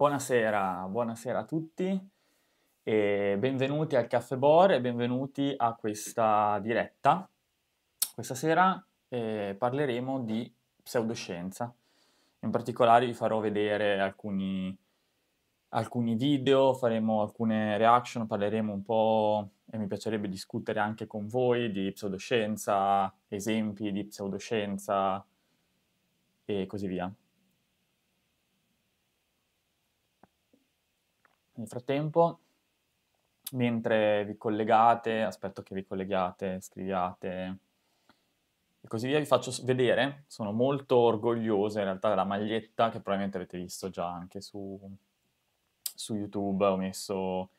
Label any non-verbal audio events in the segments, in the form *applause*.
Buonasera, buonasera a tutti e benvenuti al Caffè Bor e benvenuti a questa diretta. Questa sera eh, parleremo di pseudoscienza. In particolare vi farò vedere alcuni, alcuni video, faremo alcune reaction, parleremo un po' e mi piacerebbe discutere anche con voi di pseudoscienza, esempi di pseudoscienza e così via. frattempo, mentre vi collegate, aspetto che vi colleghiate, scriviate e così via, vi faccio vedere, sono molto orgoglioso in realtà della maglietta che probabilmente avete visto già anche su, su YouTube, ho messo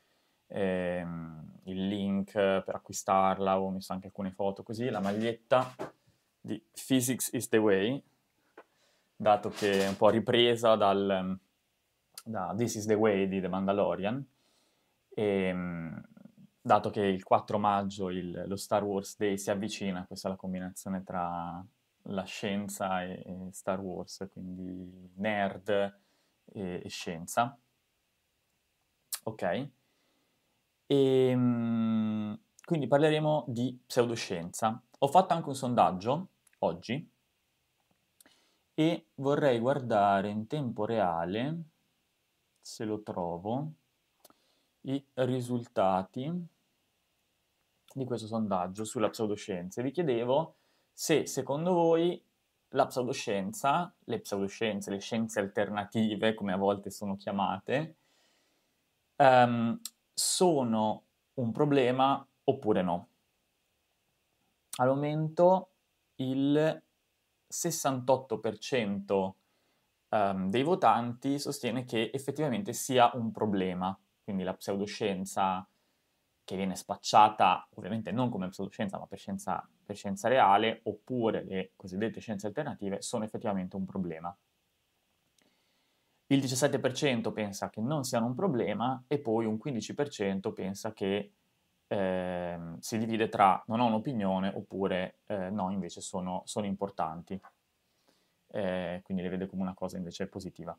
ehm, il link per acquistarla, ho messo anche alcune foto così, la maglietta di Physics is the Way, dato che è un po' ripresa dal da This is the Way di The Mandalorian, e, ehm, dato che il 4 maggio il, lo Star Wars Day si avvicina, questa è la combinazione tra la scienza e, e Star Wars, quindi nerd e, e scienza. Ok? E, ehm, quindi parleremo di pseudoscienza. Ho fatto anche un sondaggio oggi e vorrei guardare in tempo reale se lo trovo, i risultati di questo sondaggio sulla pseudoscienza. Vi chiedevo se secondo voi la pseudoscienza, le pseudoscienze, le scienze alternative, come a volte sono chiamate, ehm, sono un problema oppure no. Al momento il 68% um, dei votanti sostiene che effettivamente sia un problema, quindi la pseudoscienza che viene spacciata ovviamente non come pseudoscienza ma per scienza, per scienza reale, oppure le cosiddette scienze alternative, sono effettivamente un problema. Il 17% pensa che non siano un problema e poi un 15% pensa che eh, si divide tra non ho un'opinione oppure eh, no, invece sono, sono importanti eh, quindi le vede come una cosa invece positiva.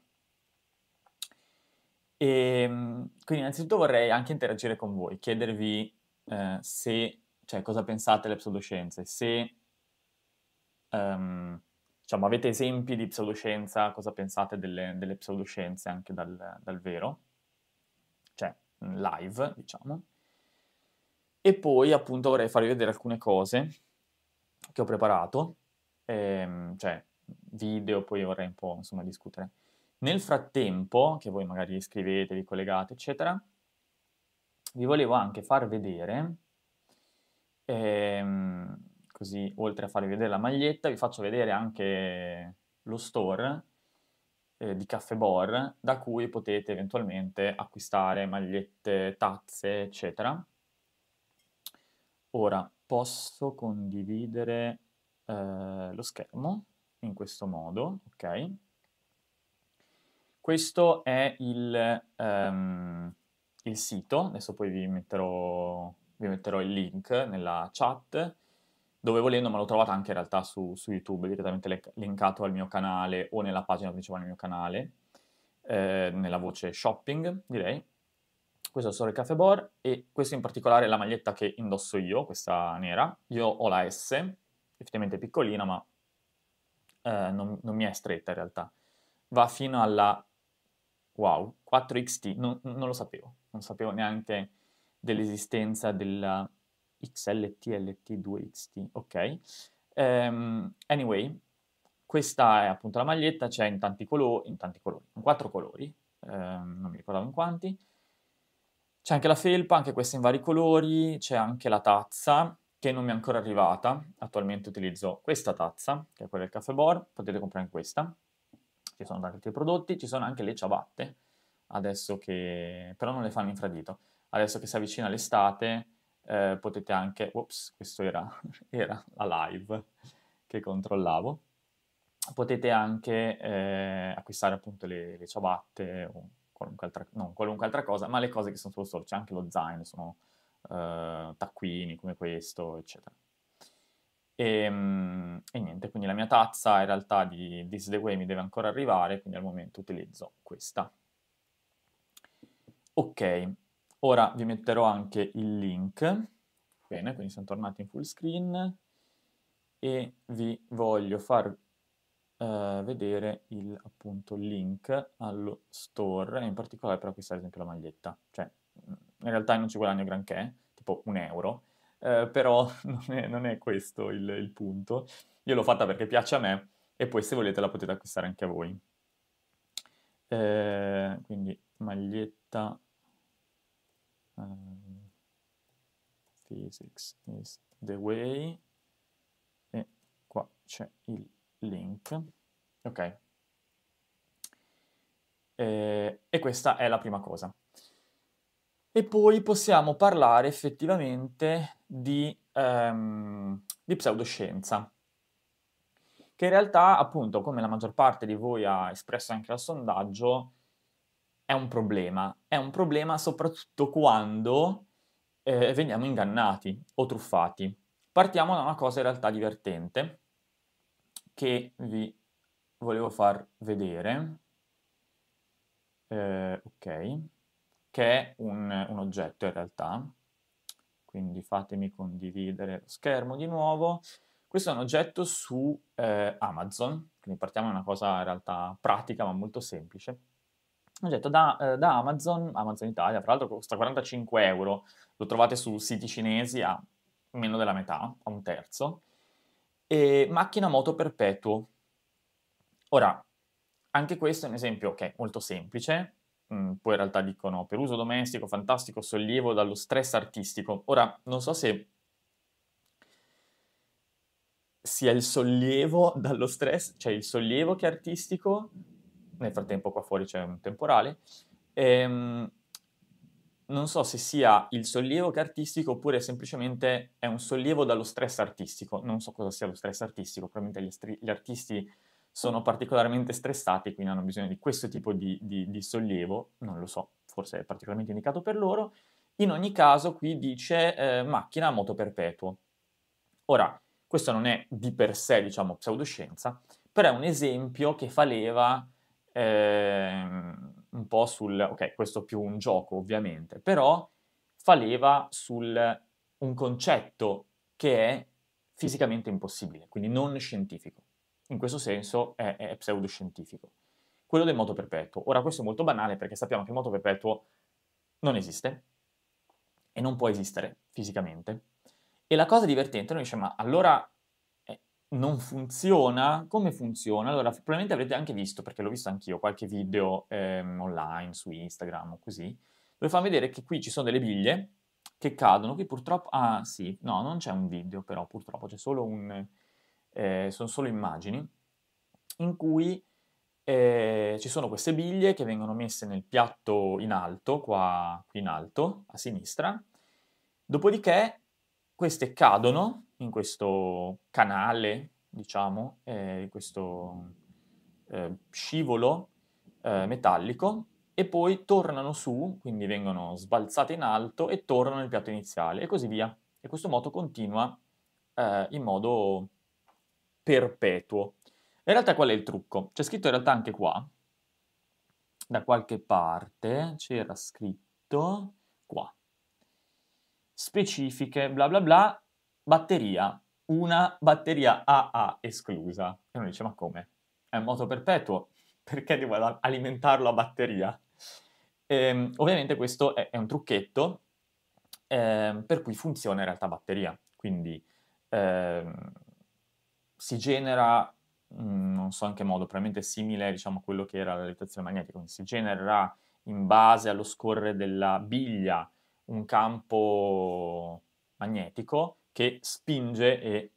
E, ehm, quindi innanzitutto vorrei anche interagire con voi, chiedervi eh, se, cioè, cosa pensate delle pseudoscienze, se um, diciamo, avete esempi di pseudoscienza, cosa pensate delle, delle pseudoscienze anche dal, dal vero, cioè live, diciamo. E poi appunto vorrei farvi vedere alcune cose che ho preparato, ehm, cioè video, poi vorrei un po' insomma discutere. Nel frattempo, che voi magari scrivete, vi collegate, eccetera, vi volevo anche far vedere, ehm, così oltre a farvi vedere la maglietta, vi faccio vedere anche lo store eh, di Caffè Bor, da cui potete eventualmente acquistare magliette, tazze, eccetera. Ora posso condividere eh, lo schermo in questo modo, ok? Questo è il, um, il sito, adesso poi vi metterò, vi metterò, il link nella chat, dove volendo ma lo trovate anche in realtà su, su YouTube, direttamente linkato al mio canale o nella pagina principale del mio canale, eh, nella voce shopping direi. Questo è solo il Cafe Bor e questa in particolare è la maglietta che indosso io, questa nera. Io ho la S, effettivamente piccolina ma eh, non, non, mi è stretta in realtà, va fino alla, wow, 4XT, non, non lo sapevo, non sapevo neanche dell'esistenza della XLT-LT2XT, ok? Um, anyway, questa è appunto la maglietta, c'è in tanti, colo- in tanti colori, in quattro colori, um, non mi ricordavo in quanti, c'è anche la felpa, anche questa in vari colori, c'è anche la tazza, che non mi è ancora arrivata, attualmente utilizzo questa tazza, che è quella del Caffè Bor, potete comprare questa, ci sono tanti prodotti, ci sono anche le ciabatte, adesso che... però non le fanno infradito, adesso che si avvicina l'estate eh, potete anche... Ops, questo era, *laughs* era la live che controllavo potete anche eh, acquistare appunto le, le ciabatte o qualunque altra, non qualunque altra cosa, ma le cose che sono sullo store, c'è anche lo zaino, sono eh, taccuini come questo, eccetera. E, ehm, e, niente, quindi la mia tazza in realtà di This The Way mi deve ancora arrivare, quindi al momento utilizzo questa. Ok, ora vi metterò anche il link. Bene, quindi siamo tornati in full screen e vi voglio far eh, vedere il appunto link allo store, in particolare però questa ad esempio la maglietta, cioè in realtà non ci guadagno granché, tipo un euro, eh, però *laughs* non è, non è questo il, il punto. Io l'ho fatta perché piace a me e poi se volete la potete acquistare anche a voi. Eh, quindi maglietta um, physics is the way e qua c'è il link ok eh, e questa è la prima cosa e poi possiamo parlare effettivamente di, ehm, di pseudoscienza, che in realtà, appunto, come la maggior parte di voi ha espresso anche al sondaggio, è un problema. È un problema soprattutto quando eh, veniamo ingannati o truffati. Partiamo da una cosa in realtà divertente che vi volevo far vedere. Eh, ok che è un, un oggetto in realtà. Quindi fatemi condividere lo schermo di nuovo. Questo è un oggetto su eh, Amazon, quindi partiamo da una cosa in realtà pratica ma molto semplice. Un oggetto da, eh, da Amazon, Amazon Italia, tra l'altro costa 45 euro, lo trovate su siti cinesi a meno della metà, a un terzo. E macchina moto perpetuo. Ora, anche questo è un esempio che è molto semplice, Mm, poi in realtà dicono per uso domestico, fantastico sollievo dallo stress artistico. Ora, non so se sia il sollievo *laughs* dallo stress, cioè il sollievo che è artistico, nel frattempo qua fuori c'è un temporale, ehm, non so se sia il sollievo che è artistico oppure semplicemente è un sollievo dallo stress artistico, non so cosa sia lo stress artistico, probabilmente gli, stri- gli artisti sono particolarmente stressati, quindi hanno bisogno di questo tipo di, di, di sollievo, non lo so, forse è particolarmente indicato per loro. In ogni caso qui dice eh, macchina a moto perpetuo. Ora, questo non è di per sé, diciamo, pseudoscienza, però è un esempio che fa leva eh, un po' sul... ok, questo è più un gioco ovviamente, però fa leva su un concetto che è fisicamente impossibile, quindi non scientifico in questo senso è, è pseudoscientifico. Quello del moto perpetuo. Ora questo è molto banale perché sappiamo che il moto perpetuo non esiste e non può esistere fisicamente. E la cosa divertente, noi diciamo, ma allora eh, non funziona? Come funziona? Allora, probabilmente avrete anche visto, perché l'ho visto anch'io, qualche video ehm, online, su Instagram o così, dove fa vedere che qui ci sono delle biglie che cadono, qui purtroppo... Ah, sì, no, non c'è un video però, purtroppo, c'è solo un eh, sono solo immagini, in cui eh, ci sono queste biglie che vengono messe nel piatto in alto, qua in alto, a sinistra, dopodiché queste cadono in questo canale, diciamo, eh, questo eh, scivolo eh, metallico e poi tornano su, quindi vengono sbalzate in alto e tornano nel piatto iniziale e così via. E questo moto continua eh, in modo perpetuo. In realtà qual è il trucco? C'è scritto in realtà anche qua, da qualche parte, c'era scritto qua. Specifiche, bla bla bla, batteria, una batteria AA esclusa. E uno dice, ma come? È un moto perpetuo, perché devo alimentarlo a batteria? E, ehm, ovviamente questo è, è un trucchetto eh, per cui funziona in realtà batteria, quindi... Eh, si genera, mh, mm, non so in che modo, probabilmente simile diciamo, a quello che era la rotazione magnetica, quindi si genererà in base allo scorrere della biglia un campo magnetico che spinge e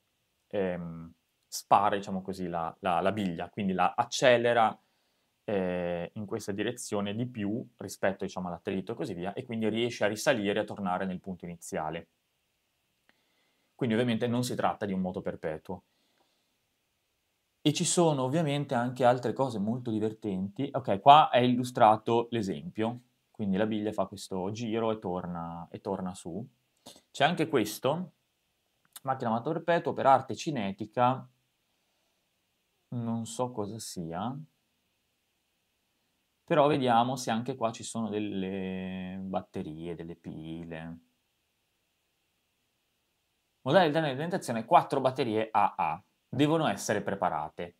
ehm, spara, diciamo così, la, la, la, biglia, quindi la accelera eh, in questa direzione di più rispetto diciamo, all'attrito e così via, e quindi riesce a risalire e a tornare nel punto iniziale. Quindi ovviamente non si tratta di un moto perpetuo. E ci sono ovviamente anche altre cose molto divertenti. Ok, qua è illustrato l'esempio, quindi la biglia fa questo giro e torna, e torna su. C'è anche questo, macchina amato perpetuo per arte cinetica, non so cosa sia, però vediamo se anche qua ci sono delle batterie, delle pile. Modello di alimentazione 4 batterie AA devono essere preparate.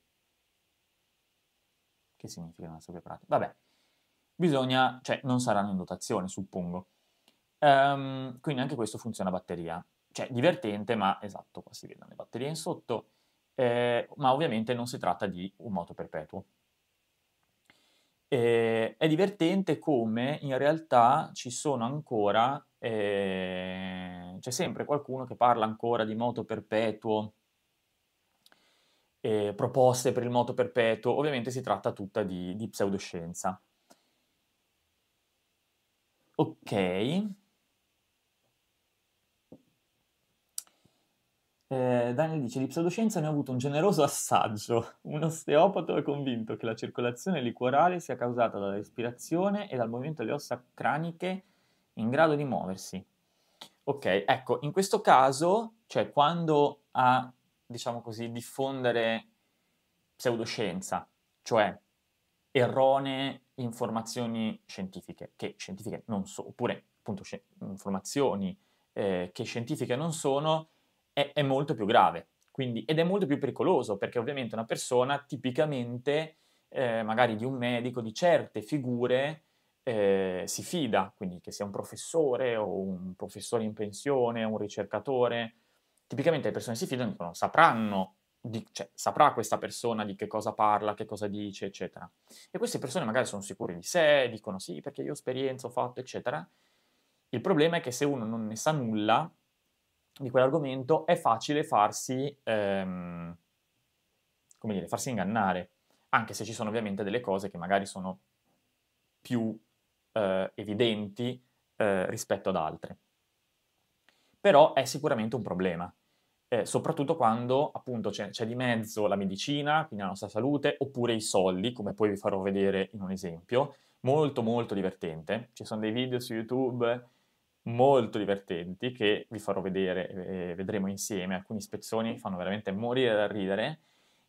Che significa devono essere preparate? Vabbè, bisogna, cioè non saranno in dotazione, suppongo. Um, quindi anche questo funziona a batteria. Cioè, divertente, ma esatto, qua si vedono le batterie in sotto, eh, ma ovviamente non si tratta di un moto perpetuo. Eh, è divertente come in realtà ci sono ancora, eh, c'è sempre qualcuno che parla ancora di moto perpetuo, eh, proposte per il moto perpetuo, ovviamente si tratta tutta di, di pseudoscienza. Ok. Eh, Daniel dice, di pseudoscienza ne ho avuto un generoso assaggio. Un osteopato è convinto che la circolazione liquorale sia causata dalla respirazione e dal movimento delle ossa craniche in grado di muoversi. Ok, ecco, in questo caso, cioè quando ha diciamo così, diffondere pseudoscienza, cioè erronee informazioni scientifiche, che scientifiche non sono, oppure appunto informazioni eh, che scientifiche non sono, è, è molto più grave. Quindi, ed è molto più pericoloso perché ovviamente una persona tipicamente, eh, magari di un medico, di certe figure, eh, si fida, quindi che sia un professore o un professore in pensione, un ricercatore, tipicamente le persone si fidano e dicono sapranno, di, cioè saprà questa persona di che cosa parla, che cosa dice, eccetera. E queste persone magari sono sicure di sé, dicono sì perché io ho esperienza, ho fatto, eccetera. Il problema è che se uno non ne sa nulla di quell'argomento è facile farsi, ehm, come dire, farsi ingannare, anche se ci sono ovviamente delle cose che magari sono più eh, evidenti eh, rispetto ad altre però è sicuramente un problema. Eh, soprattutto quando appunto c'è, c'è, di mezzo la medicina, quindi la nostra salute, oppure i soldi, come poi vi farò vedere in un esempio, molto molto divertente. Ci sono dei video su YouTube molto divertenti che vi farò vedere, eh, vedremo insieme, alcuni spezzoni fanno veramente morire da ridere,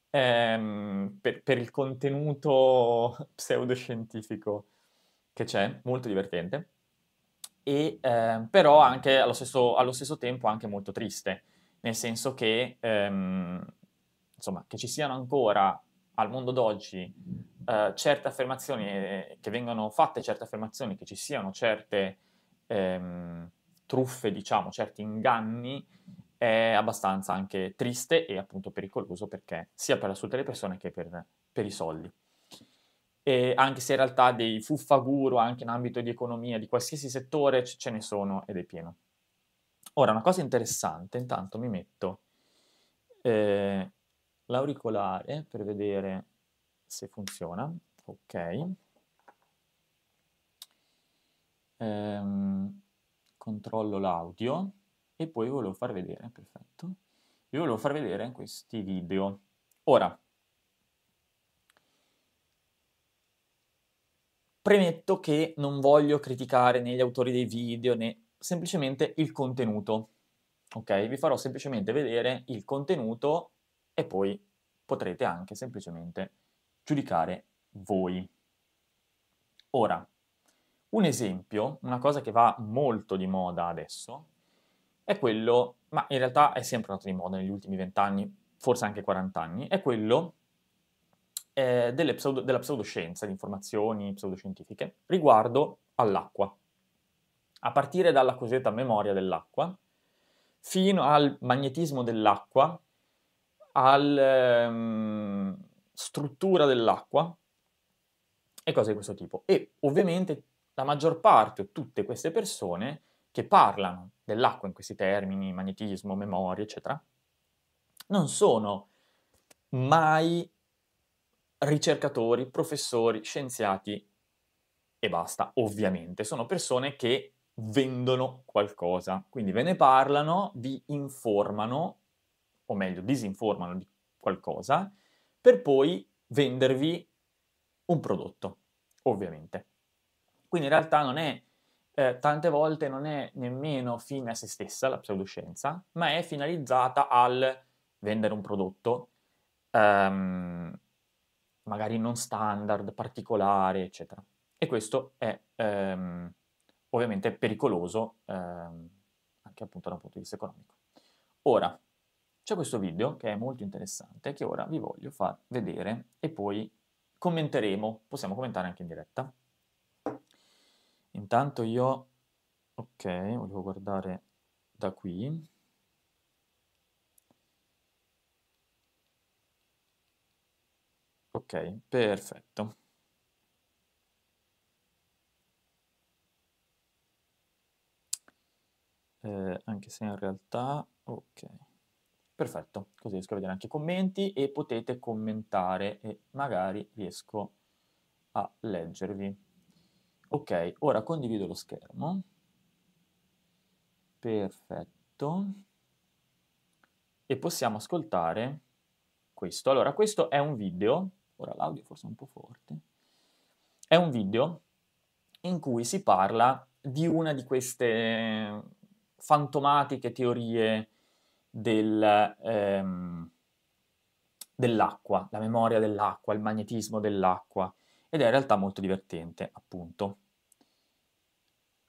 ehm, per, per il contenuto *laughs* pseudoscientifico che c'è, molto divertente e, eh, però anche allo stesso, allo stesso, tempo anche molto triste, nel senso che, ehm, insomma, che ci siano ancora al mondo d'oggi eh, certe affermazioni eh, che vengono fatte, certe affermazioni, che ci siano certe ehm, truffe, diciamo, certi inganni, è abbastanza anche triste e appunto pericoloso perché sia per la salute delle persone che per, per i soldi eh, anche se in realtà dei fuffaguru anche in ambito di economia, di qualsiasi settore, ce, ce ne sono ed è pieno. Ora, una cosa interessante, intanto mi metto eh, l'auricolare per vedere se funziona. Ok. Ehm, controllo l'audio e poi volevo far vedere, perfetto. Vi volevo far vedere questi video. Ora, Premetto che non voglio criticare né gli autori dei video né semplicemente il contenuto. Ok? Vi farò semplicemente vedere il contenuto e poi potrete anche semplicemente giudicare voi. Ora, un esempio, una cosa che va molto di moda adesso, è quello, ma in realtà è sempre andato di moda negli ultimi vent'anni, forse anche 40 anni, è quello eh, pseudo, della pseudoscienza, di informazioni pseudoscientifiche, riguardo all'acqua, a partire dalla cosiddetta memoria dell'acqua, fino al magnetismo dell'acqua, alla um, ehm, struttura dell'acqua e cose di questo tipo. E ovviamente la maggior parte o tutte queste persone che parlano dell'acqua in questi termini, magnetismo, memoria, eccetera, non sono mai ricercatori, professori, scienziati e basta, ovviamente. Sono persone che vendono qualcosa, quindi ve ne parlano, vi informano, o meglio, disinformano di qualcosa, per poi vendervi un prodotto, ovviamente. Quindi in realtà non è, eh, tante volte non è nemmeno fine a se stessa la pseudoscienza, ma è finalizzata al vendere un prodotto. Um, magari non standard, particolare, eccetera. E questo è ehm, ovviamente pericoloso ehm, anche appunto da un punto di vista economico. Ora, c'è questo video che è molto interessante che ora vi voglio far vedere e poi commenteremo, possiamo commentare anche in diretta. Intanto io, ok, volevo guardare da qui. Ok, perfetto. Eh, anche se in realtà... Ok, perfetto. Così riesco a vedere anche i commenti e potete commentare e magari riesco a leggervi. Ok, ora condivido lo schermo. Perfetto. E possiamo ascoltare questo. Allora, questo è un video ora l'audio forse è un po' forte, è un video in cui si parla di una di queste fantomatiche teorie del, ehm, dell'acqua, la memoria dell'acqua, il magnetismo dell'acqua, ed è in realtà molto divertente, appunto.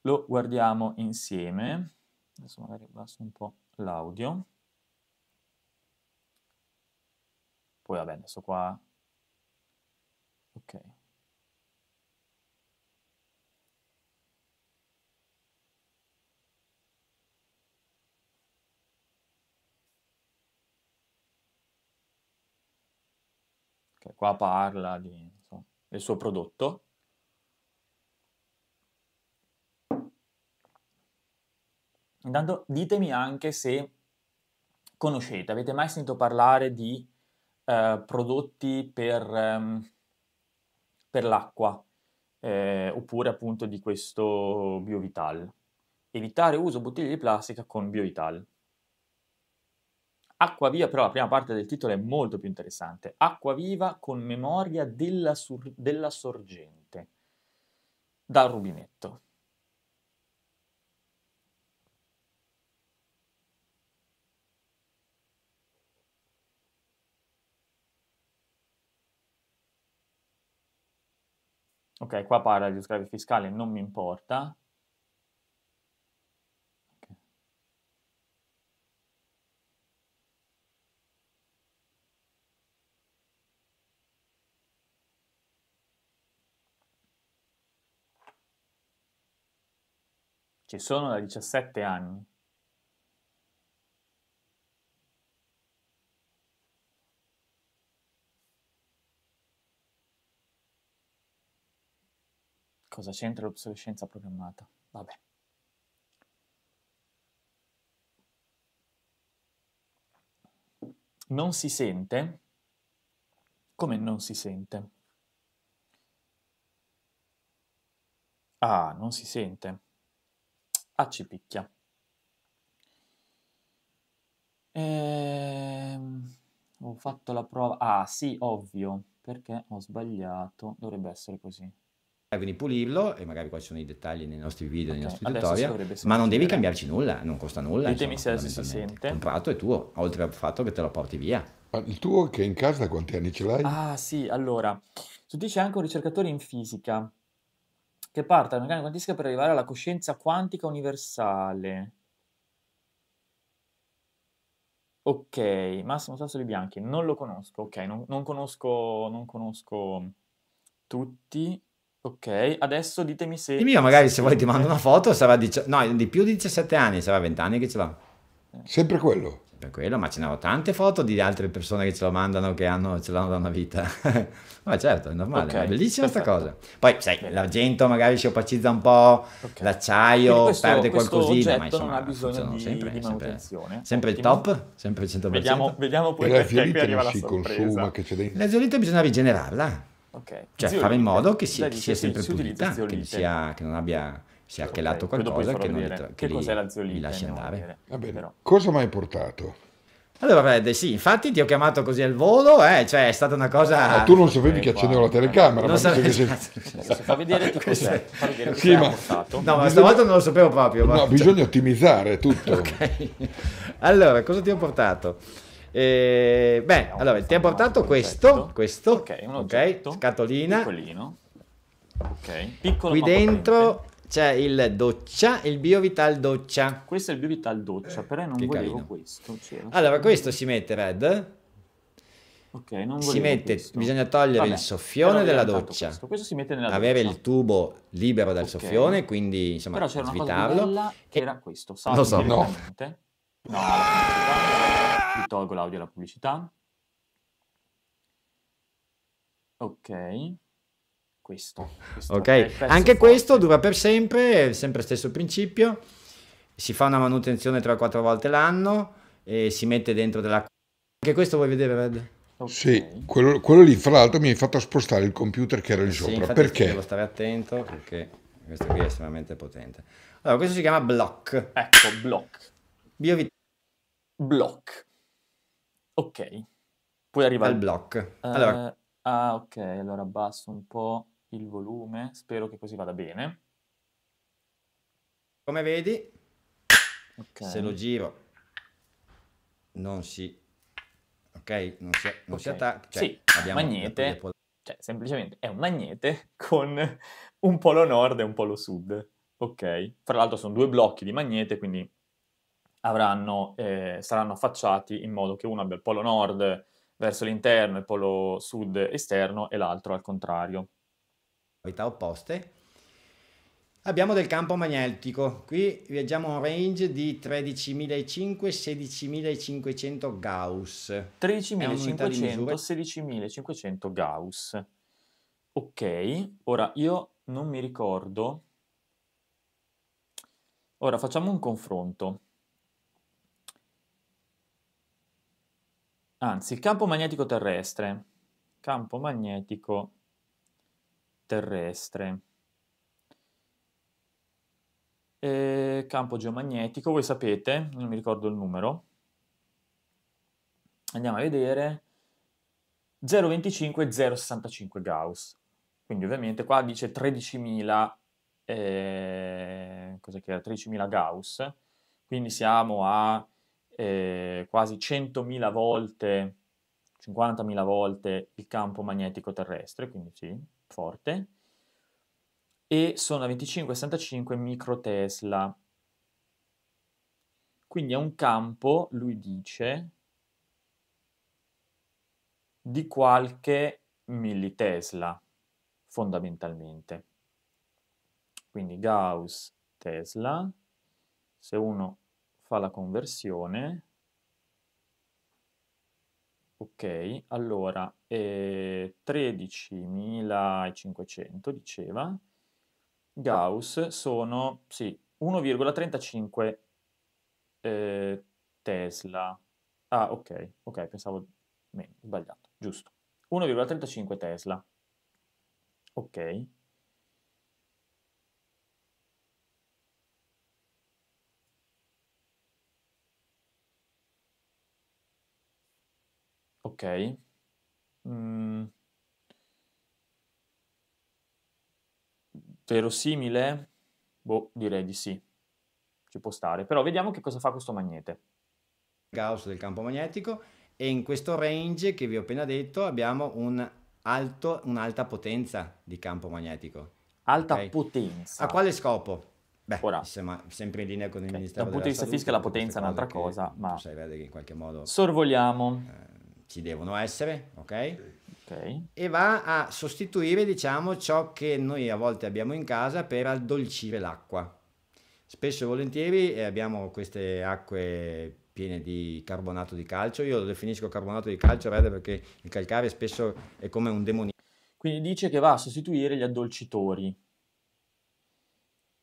Lo guardiamo insieme, adesso magari abbasso un po' l'audio. Poi vabbè, adesso qua Ok. okay qua parla di, insomma, del suo prodotto. Intanto ditemi anche se conoscete, avete mai sentito parlare di eh, prodotti per... Um, per l'acqua, eh, oppure appunto di questo BioVital. Evitare uso bottiglie di plastica con BioVital. Acqua viva, però la prima parte del titolo è molto più interessante. Acqua viva con memoria della, sur- della sorgente dal rubinetto. Ok, qua parla di sgravi fiscali, non mi importa. Ci sono da 17 anni. Cosa c'entra l'obsolescenza programmata? Vabbè. Non si sente? Come non si sente? Ah, non si sente. Ah, ci picchia. Ehm, ho fatto la prova. Ah, sì, ovvio, perché ho sbagliato. Dovrebbe essere così devi pulirlo e magari qua ci sono i dettagli nei nostri video, okay. nei nostri Adesso tutorial, ma non devi cambiarci nulla, non costa nulla. Ditemi insomma, se si sente. Comprato è tuo, oltre al fatto che te lo porti via. Ma il tuo che è in casa da quanti anni ce l'hai? Ah sì, allora, tu dici anche un ricercatore in fisica che parte dalla meccanica quantistica per arrivare alla coscienza quantica universale. Ok, Massimo Sassoli Bianchi, non lo conosco, ok, non, non conosco, non conosco tutti, Ok, adesso ditemi se... Il mio magari se vuoi ti mando eh. una foto sarà... Dici... No, di più di 17 anni, sarà 20 anni che ce l'ho. Eh. Sempre quello. Sempre quello, ma ce ne ho tante foto di altre persone che ce lo mandano, che hanno, ce l'hanno da una vita. *laughs* ma certo, è normale, okay, è bellissima questa cosa. Poi, sai, l'argento magari si opacizza un po', okay. l'acciaio questo, perde questo qualcosina, ma insomma... non ha bisogno di, sempre, di manutenzione. Sempre, sempre il top, sempre il 100%. Vediamo, vediamo poi perché qui arriva la sorpresa. Consuma, che c'è dentro. La zeolite bisogna rigenerarla Okay. Cioè fare in modo che, si, che sia sempre pulita, che, sia, che non abbia si è acchelato okay, qualcosa che, non li, tra- che, che li, la zeolite, lasci andare. Va bene, cosa mi hai portato? Allora, Fred, sì, infatti ti ho chiamato così al volo, eh, cioè è stata una cosa... ma ah, tu non sapevi eh, che accendevo la telecamera, non ma sapevi... Sei... Esatto, esatto. fa vedere tu cos'è, fa vedere sì, ma... No, ma bisogna... stavolta non lo sapevo proprio. Ma... No, bisogna ottimizzare tutto. ok, allora, cosa ti ho portato? Eh, beh, no, allora il ti ha portato questo, questo, ok, un oggetto, okay, scatolina. Piccolino. Ok, piccolo. Qui dentro c'è il doccia, il BioVital doccia. Questo è il BioVital doccia, però non che volevo carino. questo. Allora, questo si mette red. Ok, non si mette, questo. bisogna togliere Vabbè, il soffione della doccia. Questo. questo. si mette nella Avere doccia. il tubo libero dal okay. soffione, quindi insomma, però c'era svitarlo. Una cosa che era questo, Lo so, no. No. Qui tolgo l'audio e la pubblicità. Ok. Questo. questo ok, anche questo dura per sempre, è sempre stesso principio. Si fa una manutenzione 3-4 volte l'anno e si mette dentro della... Anche questo vuoi vedere, Red? Okay. Sì, quello, quello, lì fra l'altro mi hai fatto spostare il computer che era lì sì, sopra. Perché? Devo stare attento perché questo qui è estremamente potente. Allora, questo si chiama Block. Ecco, Block. Biovit- block. Ok, puoi arrivare. Al block. Eh, allora. ah, ok, allora abbasso un po' il volume, spero che così vada bene. Come vedi, okay. se lo giro non si... Ok, non si, non okay. si attacca. Cioè, sì, magnete, cioè semplicemente è un magnete *laughs* con un polo nord e un polo sud. Ok, fra l'altro sono due blocchi di magnete, quindi avranno, eh, saranno affacciati in modo che uno abbia il polo nord verso l'interno, il polo sud esterno e l'altro al contrario. opposte. Abbiamo del campo magnetico, qui viaggiamo a un range di 13.500-16.500 Gauss. 13.500-16.500 Gauss. Ok, ora io non mi ricordo. Ora facciamo un confronto. anzi, il campo magnetico terrestre, campo magnetico terrestre, e campo geomagnetico, voi sapete, non mi ricordo il numero, andiamo a vedere, 0,25 e 0,65 Gauss, quindi ovviamente qua dice 13.000, eh, cos'è che era, 13.000 Gauss, quindi siamo a eh, quasi 100.000 volte, 50.000 volte il campo magnetico terrestre, quindi sì, forte, e sono a 25,65 microtesla. Quindi è un campo, lui dice, di qualche millitesla, fondamentalmente. Quindi Gauss, Tesla, se uno fa la conversione. Ok, allora eh, 13.500 diceva, Gauss sono sì, 1,35 eh, Tesla. Ah, ok, ok, pensavo meno, sbagliato, giusto. 1,35 Tesla. Ok. Ok. Mm. Verosimile? Boh, direi di sì. Ci può stare. Però vediamo che cosa fa questo magnete. Gauss del campo magnetico e in questo range che vi ho appena detto abbiamo un alto, un'alta potenza di campo magnetico. Alta okay? potenza. A quale scopo? Beh, Ora, insomma, sempre in linea con il okay. Ministero della Salute. Dal punto di vista fiscale la potenza è un'altra cosa, ma... Sai, vede che in qualche modo... Sorvoliamo. Eh, ci devono essere, ok? E va a sostituire, diciamo, ciò che noi a volte abbiamo in casa per addolcire l'acqua. Spesso e volentieri eh, abbiamo queste acque piene di carbonato di calcio, io lo definisco carbonato di calcio verde perché il calcare spesso è come un demonio. Quindi dice che va a sostituire gli addolcitori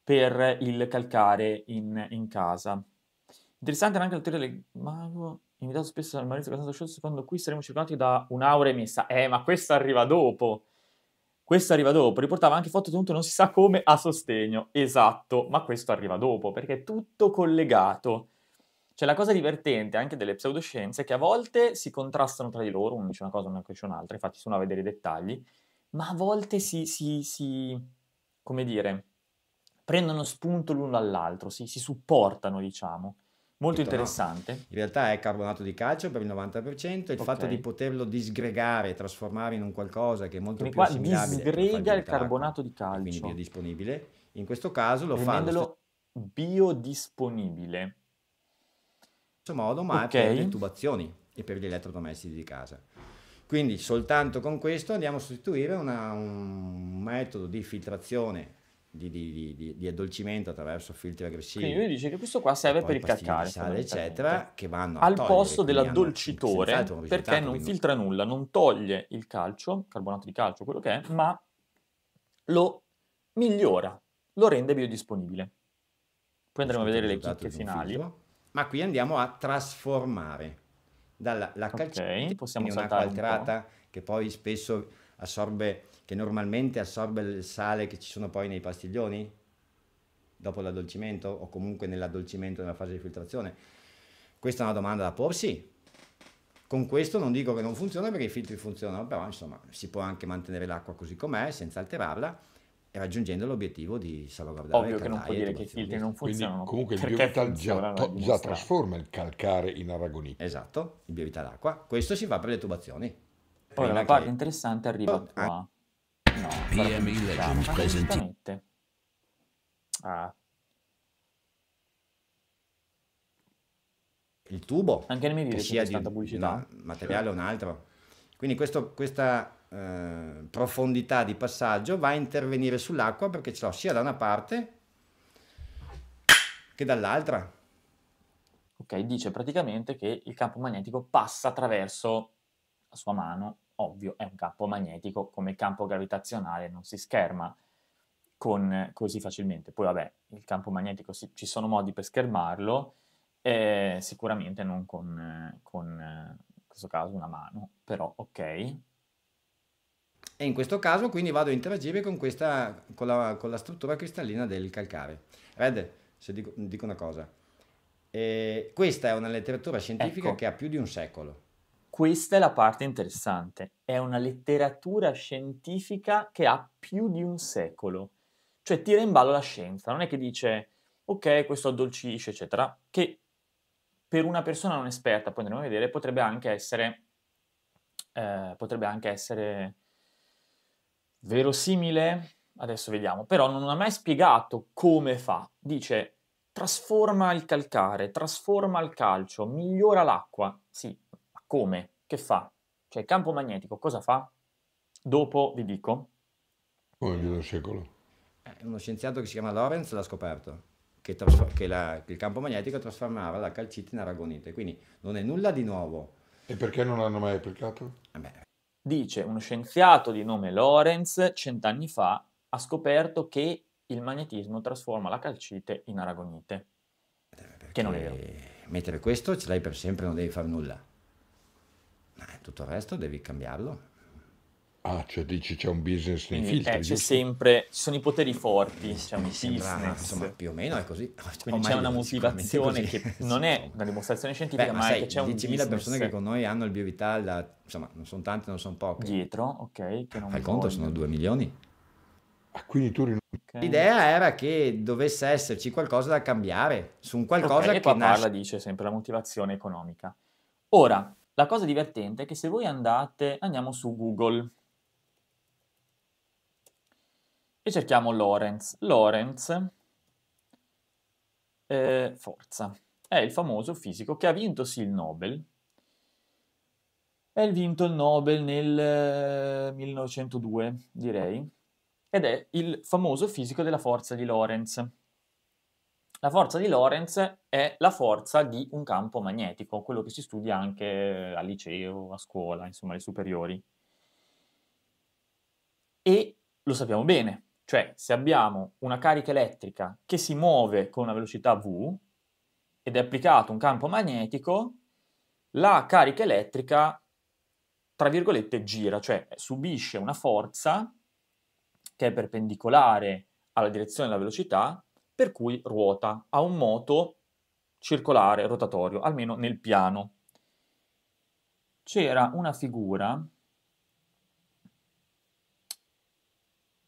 per il calcare in, in casa. Interessante anche la teoria del mago invitato spesso dal marito casato sciolto, secondo cui saremo circondati da un'aura emessa. Eh, ma questo arriva dopo. Questo arriva dopo. Riportava anche foto tenute non si sa come a sostegno. Esatto, ma questo arriva dopo, perché è tutto collegato. Cioè, la cosa divertente anche delle pseudoscienze è che a volte si contrastano tra di loro, uno dice una cosa, uno dice un'altra, infatti sono a vedere i dettagli, ma a volte si, si, si come dire, prendono spunto l'uno all'altro, si, si supportano, diciamo. Molto interessante. No? In realtà è carbonato di calcio per il 90% e il okay. fatto di poterlo disgregare, trasformare in un qualcosa che è molto quindi più assimilabile. Disgrega il carbonato di calcio. Quindi biodisponibile. In questo caso lo fa... St- biodisponibile. In questo modo, ma okay. per le intubazioni e per gli elettrodomestici di casa. Quindi soltanto con questo andiamo a sostituire una, un metodo di filtrazione di, di, di, di, addolcimento attraverso filtri aggressivi. Quindi lui dice che questo qua serve per ricalcare, sale, eccetera, che vanno al togliere, posto dell'addolcitore perché non quindi... filtra nulla, non toglie il calcio, carbonato di calcio, quello che è, ma lo migliora, lo rende biodisponibile. Poi andremo a vedere le chicche finali. Ma qui andiamo a trasformare dalla la calciatrice okay, possiamo in una quadrata che poi spesso assorbe che normalmente assorbe il sale che ci sono poi nei pastiglioni dopo l'addolcimento o comunque nell'addolcimento nella fase di filtrazione? Questa è una domanda da porsi. Con questo non dico che non funziona perché i filtri funzionano, però insomma si può anche mantenere l'acqua così com'è senza alterarla e raggiungendo l'obiettivo di salvaguardare Ovvio che non puoi dire che i filtri non funzionano. Quindi, comunque il biovital già, già trasforma il calcare in aragonite. Esatto, il biovital acqua. Questo si fa per le tubazioni. Poi la parte che... interessante arriva qua. Oh, ah. No, PMI Legends presenti. Ah. Il tubo. Anche nel mio video c'è tanta pubblicità. No, materiale è un altro. Quindi questo, questa eh, profondità di passaggio va a intervenire sull'acqua perché ce l'ho sia da una parte che dall'altra. Ok, dice praticamente che il campo magnetico passa attraverso la sua mano ovvio, è un campo magnetico, come campo gravitazionale non si scherma con, così facilmente. Poi vabbè, il campo magnetico si, ci sono modi per schermarlo, eh, sicuramente non con, con, in questo caso, una mano, però ok. E in questo caso quindi vado a interagire con, questa, con, la, con la struttura cristallina del calcare. Red, se dico, dico una cosa, eh, questa è una letteratura scientifica ecco. che ha più di un secolo. Questa è la parte interessante. È una letteratura scientifica che ha più di un secolo. Cioè tira in ballo la scienza, non è che dice ok, questo addolcisce, eccetera, che per una persona non esperta, poi andremo a vedere, potrebbe anche essere, eh, potrebbe anche essere verosimile, adesso vediamo, però non ha mai spiegato come fa. Dice trasforma il calcare, trasforma il calcio, migliora l'acqua. Sì, come? Che fa? Cioè il campo magnetico cosa fa? Dopo vi dico. Poi di un secolo. Eh, uno scienziato che si chiama Lorenz l'ha scoperto. Che, trasfor- che, la, che, il campo magnetico trasformava la calcite in aragonite, quindi non è nulla di nuovo. E perché non l'hanno mai applicato? Eh Dice uno scienziato di nome Lorenz, cent'anni fa, ha scoperto che il magnetismo trasforma la calcite in aragonite. Eh, che non è vero. Mettere questo ce l'hai per sempre, non devi fare nulla. Eh, tutto il resto devi cambiarlo. Ah, cioè dici c'è un business in Quindi, filtri. Eh, c'è sempre, ci sono i poteri forti, c'è un Insomma, più o meno è così. *laughs* Quindi c'è una motivazione che *laughs* non è una dimostrazione scientifica, Beh, ma, ma sei, è che c'è un 10.000 persone che con noi hanno il biovital, insomma, non sono tante, non sono poche. Dietro, ok. Che non Fai conto, voglio. sono 2 milioni. Ah, quindi tu rinunci. Okay. L'idea era che dovesse esserci qualcosa da cambiare su un qualcosa okay, che... Qua nasce... parla, dice sempre, la motivazione economica. Ora, la cosa divertente è che se voi andate, andiamo su Google e cerchiamo Lorenz. Lorenz, eh, forza, è il famoso fisico che ha vinto sì il Nobel, è vinto il Nobel nel 1902, eh, direi, ed è il famoso fisico della forza di Lorentz. La forza di Lorentz è la forza di un campo magnetico, quello che si studia anche al liceo, a scuola, insomma alle superiori. E lo sappiamo bene, cioè se abbiamo una carica elettrica che si muove con una velocità v ed è applicato un campo magnetico, la carica elettrica, tra virgolette, gira, cioè subisce una forza che è perpendicolare alla direzione della velocità per cui ruota, ha un moto circolare, rotatorio, almeno nel piano. C'era una figura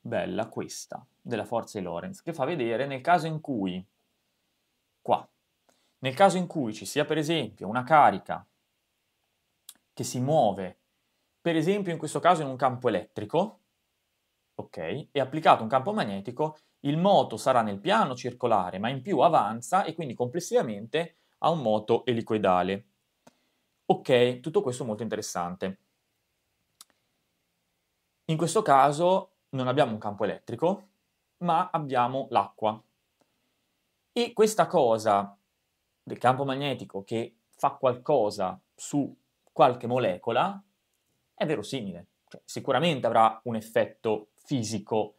bella questa della forza di Lorentz che fa vedere nel caso in cui qua nel caso in cui ci sia per esempio una carica che si muove per esempio in questo caso in un campo elettrico ok è applicato un campo magnetico il moto sarà nel piano circolare, ma in più avanza e quindi complessivamente ha un moto elicoidale. Ok, tutto questo molto interessante. In questo caso non abbiamo un campo elettrico, ma abbiamo l'acqua. E questa cosa del campo magnetico che fa qualcosa su qualche molecola è verosimile, cioè, sicuramente avrà un effetto fisico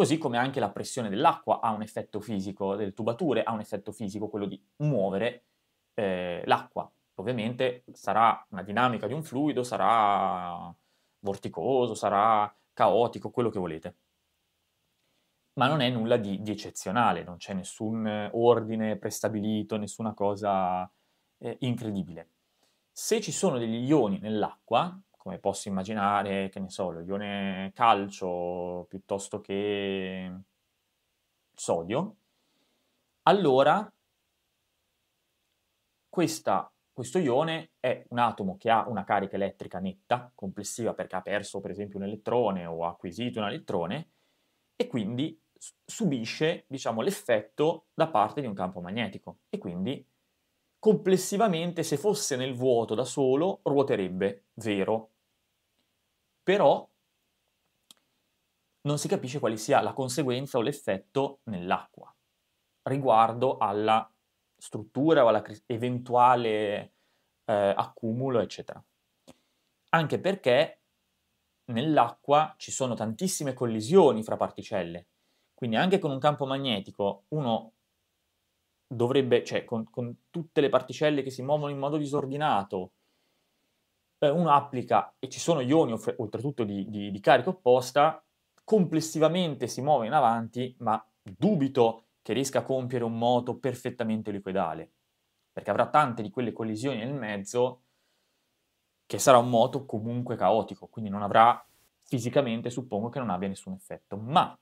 Così come anche la pressione dell'acqua ha un effetto fisico, delle tubature ha un effetto fisico, quello di muovere eh, l'acqua. Ovviamente sarà una dinamica di un fluido, sarà vorticoso, sarà caotico, quello che volete. Ma non è nulla di, di eccezionale, non c'è nessun ordine prestabilito, nessuna cosa eh, incredibile. Se ci sono degli ioni nell'acqua, come posso immaginare, che ne so, lo ione calcio piuttosto che mm, sodio, allora questa, questo ione è un atomo che ha una carica elettrica netta, complessiva perché ha perso per esempio un elettrone o ha acquisito un elettrone, e quindi subisce diciamo, l'effetto da parte di un campo magnetico e quindi complessivamente se fosse nel vuoto da solo ruoterebbe vero, però non si capisce quale sia la conseguenza o l'effetto nell'acqua riguardo alla struttura o all'eventuale eh, accumulo, eccetera. Anche perché nell'acqua ci sono tantissime collisioni fra particelle, quindi anche con un campo magnetico uno dovrebbe, cioè con, con tutte le particelle che si muovono in modo disordinato, eh, uno applica, e ci sono ioni oltretutto di, di, di carica opposta, complessivamente si muove in avanti, ma dubito che riesca a compiere un moto perfettamente liquidale, perché avrà tante di quelle collisioni nel mezzo che sarà un moto comunque caotico, quindi non avrà fisicamente, suppongo che non abbia nessun effetto, ma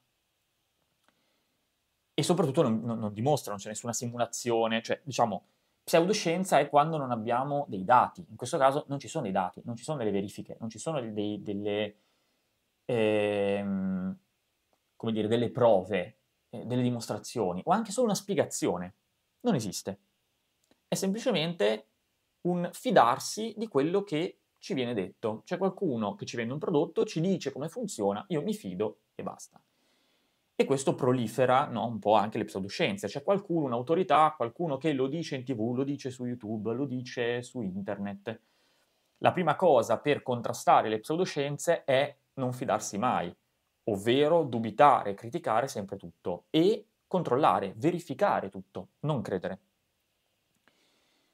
e soprattutto non, non, non dimostra, non c'è nessuna simulazione, cioè diciamo Pseudoscienza è quando non abbiamo dei dati, in questo caso non ci sono dei dati, non ci sono delle verifiche, non ci sono dei, delle, ehm, come dire, delle prove, eh, delle dimostrazioni o anche solo una spiegazione. Non esiste. È semplicemente un fidarsi di quello che ci viene detto. C'è qualcuno che ci vende un prodotto, ci dice come funziona, io mi fido e basta. E questo prolifera no, un po' anche le pseudoscienze. C'è qualcuno, un'autorità, qualcuno che lo dice in tv, lo dice su YouTube, lo dice su internet. La prima cosa per contrastare le pseudoscienze è non fidarsi mai, ovvero dubitare, criticare sempre tutto e controllare, verificare tutto, non credere.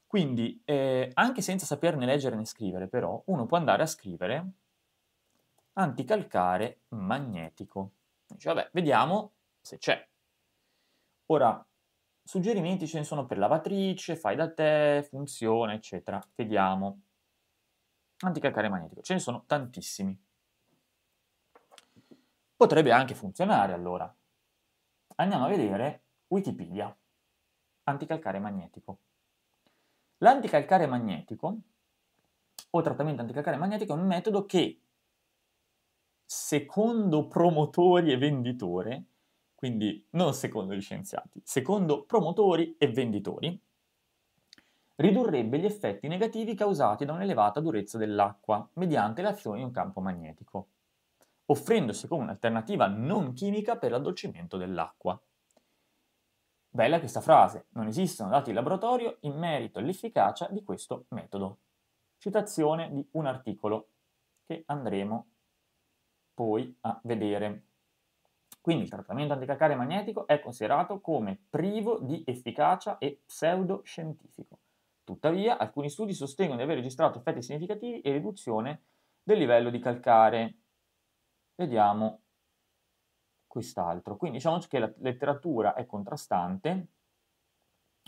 Quindi, eh, anche senza saperne leggere né scrivere, però, uno può andare a scrivere anticalcare magnetico. Dice, vabbè, vediamo se c'è. Ora, suggerimenti ce ne sono per lavatrice, fai da te, funziona, eccetera. Vediamo. Anticalcare magnetico, ce ne sono tantissimi. Potrebbe anche funzionare allora. Andiamo a vedere Wikipedia, anticalcare magnetico. L'anticalcare magnetico o trattamento anticalcare magnetico è un metodo che secondo promotori e venditore, quindi non secondo gli scienziati, secondo promotori e venditori, ridurrebbe gli effetti negativi causati da un'elevata durezza dell'acqua mediante l'azione di un campo magnetico, offrendosi come un'alternativa non chimica per l'addolcimento dell'acqua. Bella questa frase, non esistono dati in laboratorio in merito all'efficacia di questo metodo. Citazione di un articolo che andremo poi a vedere. Quindi il trattamento anticalcare magnetico è considerato come privo di efficacia e pseudoscientifico. Tuttavia, alcuni studi sostengono di aver registrato effetti significativi e riduzione del livello di calcare. Vediamo quest'altro. Quindi diciamo che la letteratura è contrastante,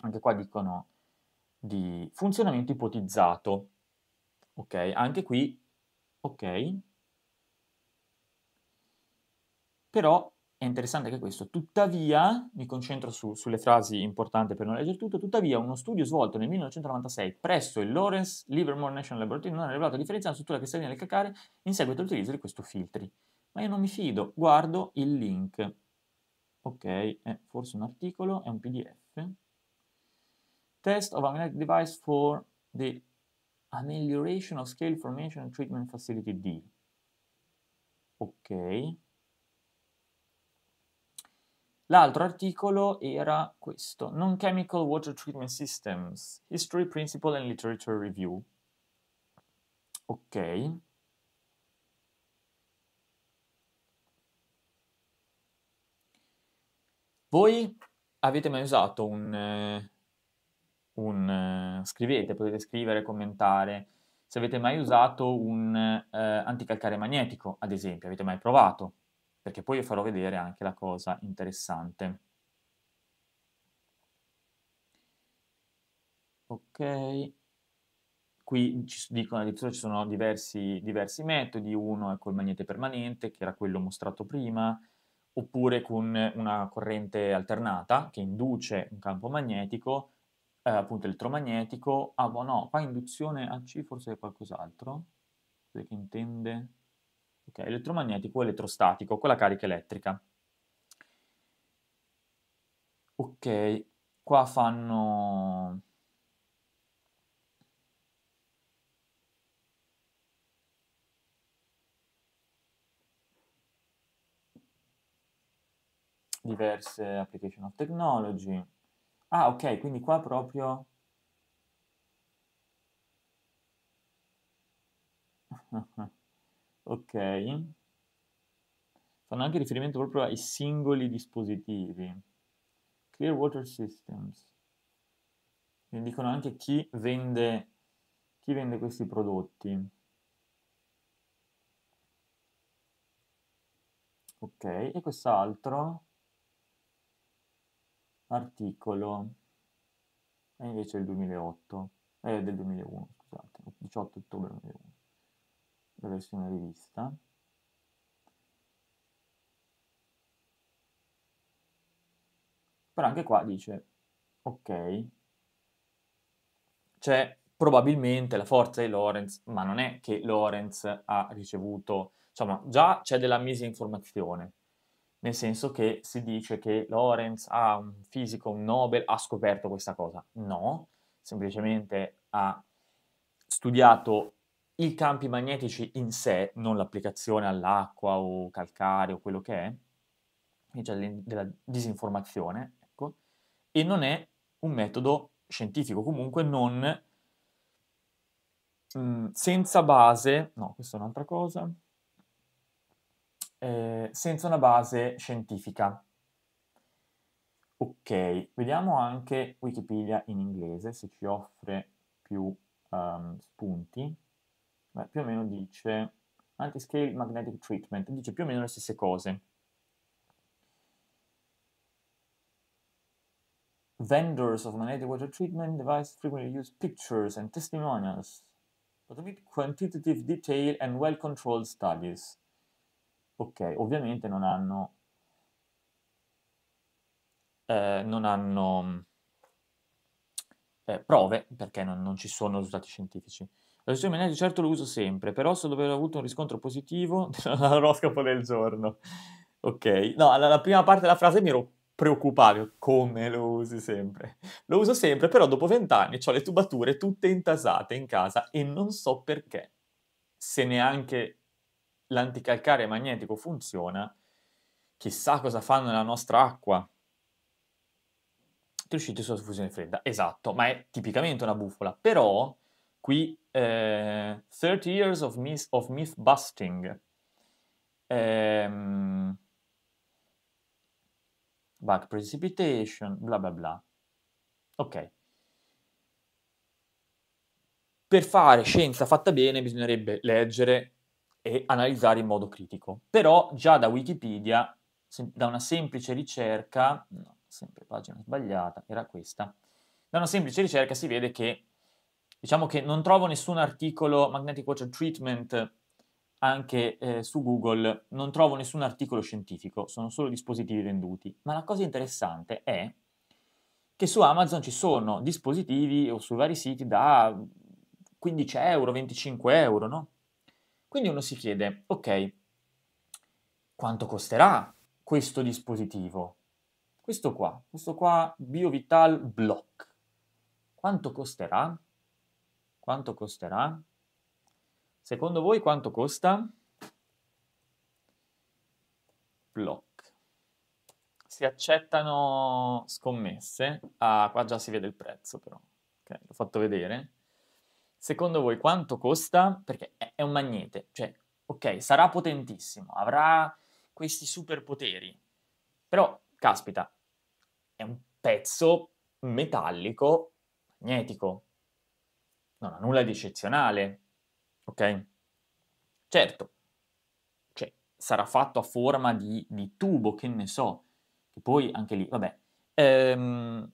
anche qua dicono di funzionamento ipotizzato. Ok, anche qui, ok, però è interessante anche questo. Tuttavia, mi concentro su, sulle frasi importanti per non leggere tutto, tuttavia uno studio svolto nel 1996 presso il Lawrence Livermore National Laboratory non ha rivelato differenza nella struttura cristallina del cacare in seguito all'utilizzo di questo filtri. Ma io non mi fido, guardo il link. Ok, è forse un articolo, è un pdf. Test of a magnetic device for the amelioration of scale formation and treatment facility D. Ok, L'altro articolo era questo, Non Chemical Water Treatment Systems, History, Principle and Literature Review. Ok. Voi avete mai usato un... Eh, un eh, scrivete, potete scrivere, commentare. Se avete mai usato un eh, anticalcare magnetico, ad esempio, avete mai provato? perché poi vi farò vedere anche la cosa interessante. Ok, qui ci dicono addirittura ci sono diversi, diversi metodi, uno è col magnete permanente, che era quello mostrato prima, oppure con una corrente alternata che induce un campo magnetico, eh, appunto elettromagnetico, ah boh, no, qua induzione AC ah, forse è qualcos'altro, che intende okay, elettromagnetico o elettrostatico con la carica elettrica. Ok, qua fanno... diverse application of technology. Ah, ok, quindi qua proprio... *laughs* Ok. Fanno anche riferimento proprio ai singoli dispositivi. Clearwater Systems. Quindi dicono anche chi vende, chi vende questi prodotti. Ok, e quest'altro articolo è invece del 2008, eh, del 2001, scusate, 18 ottobre 2001 la versione rivista però anche qua dice ok c'è probabilmente la forza di Lorenz ma non è che Lorenz ha ricevuto insomma già c'è della misinformazione nel senso che si dice che Lorenz ha un fisico un Nobel ha scoperto questa cosa no semplicemente ha studiato i campi magnetici in sé, non l'applicazione all'acqua o calcare o quello che è, cioè della disinformazione, ecco, e non è un metodo scientifico, comunque non mh, mm, senza base, no, questa è un'altra cosa, eh, senza una base scientifica. Ok, vediamo anche Wikipedia in inglese se ci offre più um, spunti. Beh, più o meno dice anti-scale magnetic treatment, dice più o meno le stesse cose. Vendors of magnetic water treatment device frequently use pictures and testimonials, but with quantitative detail and well-controlled studies. Ok, ovviamente non hanno... Eh, non hanno eh, prove perché non, non ci sono risultati scientifici. La gestione media di certo lo uso sempre, però solo per aver avuto un riscontro positivo *laughs* dall'oroscopo del giorno. Ok, no, la, la, prima parte della frase mi ero preoccupato, come lo usi sempre? Lo uso sempre, però dopo vent'anni ho le tubature tutte intasate in casa e non so perché. Se neanche l'anticalcare magnetico funziona, chissà cosa fanno nella nostra acqua. Ti uscite sulla fusione fredda, esatto, ma è tipicamente una bufola, però qui eh, 30 Years of, myth, of Myth Busting. Ehm, back precipitation, bla bla bla. Ok. Per fare scienza fatta bene bisognerebbe leggere e analizzare in modo critico. Però già da Wikipedia, da una semplice ricerca, no, sempre pagina sbagliata, era questa, da una semplice ricerca si vede che Diciamo che non trovo nessun articolo Magnetic watch Treatment anche eh, su Google, non trovo nessun articolo scientifico, sono solo dispositivi venduti. Ma la cosa interessante è che su Amazon ci sono dispositivi o su vari siti da 15 euro, 25 euro, no? Quindi uno si chiede, ok, quanto costerà questo dispositivo? Questo qua, questo qua BioVital Block, quanto costerà? Quanto costerà? Secondo voi quanto costa? Block. Si accettano scommesse. Ah, qua già si vede il prezzo però. Ok, l'ho fatto vedere. Secondo voi quanto costa? Perché è un magnete, cioè, ok, sarà potentissimo, avrà questi superpoteri, però, caspita, è un pezzo metallico magnetico, non ha nulla di eccezionale, ok? Certo, cioè, sarà fatto a forma di, di, tubo, che ne so, che poi anche lì, vabbè, ehm,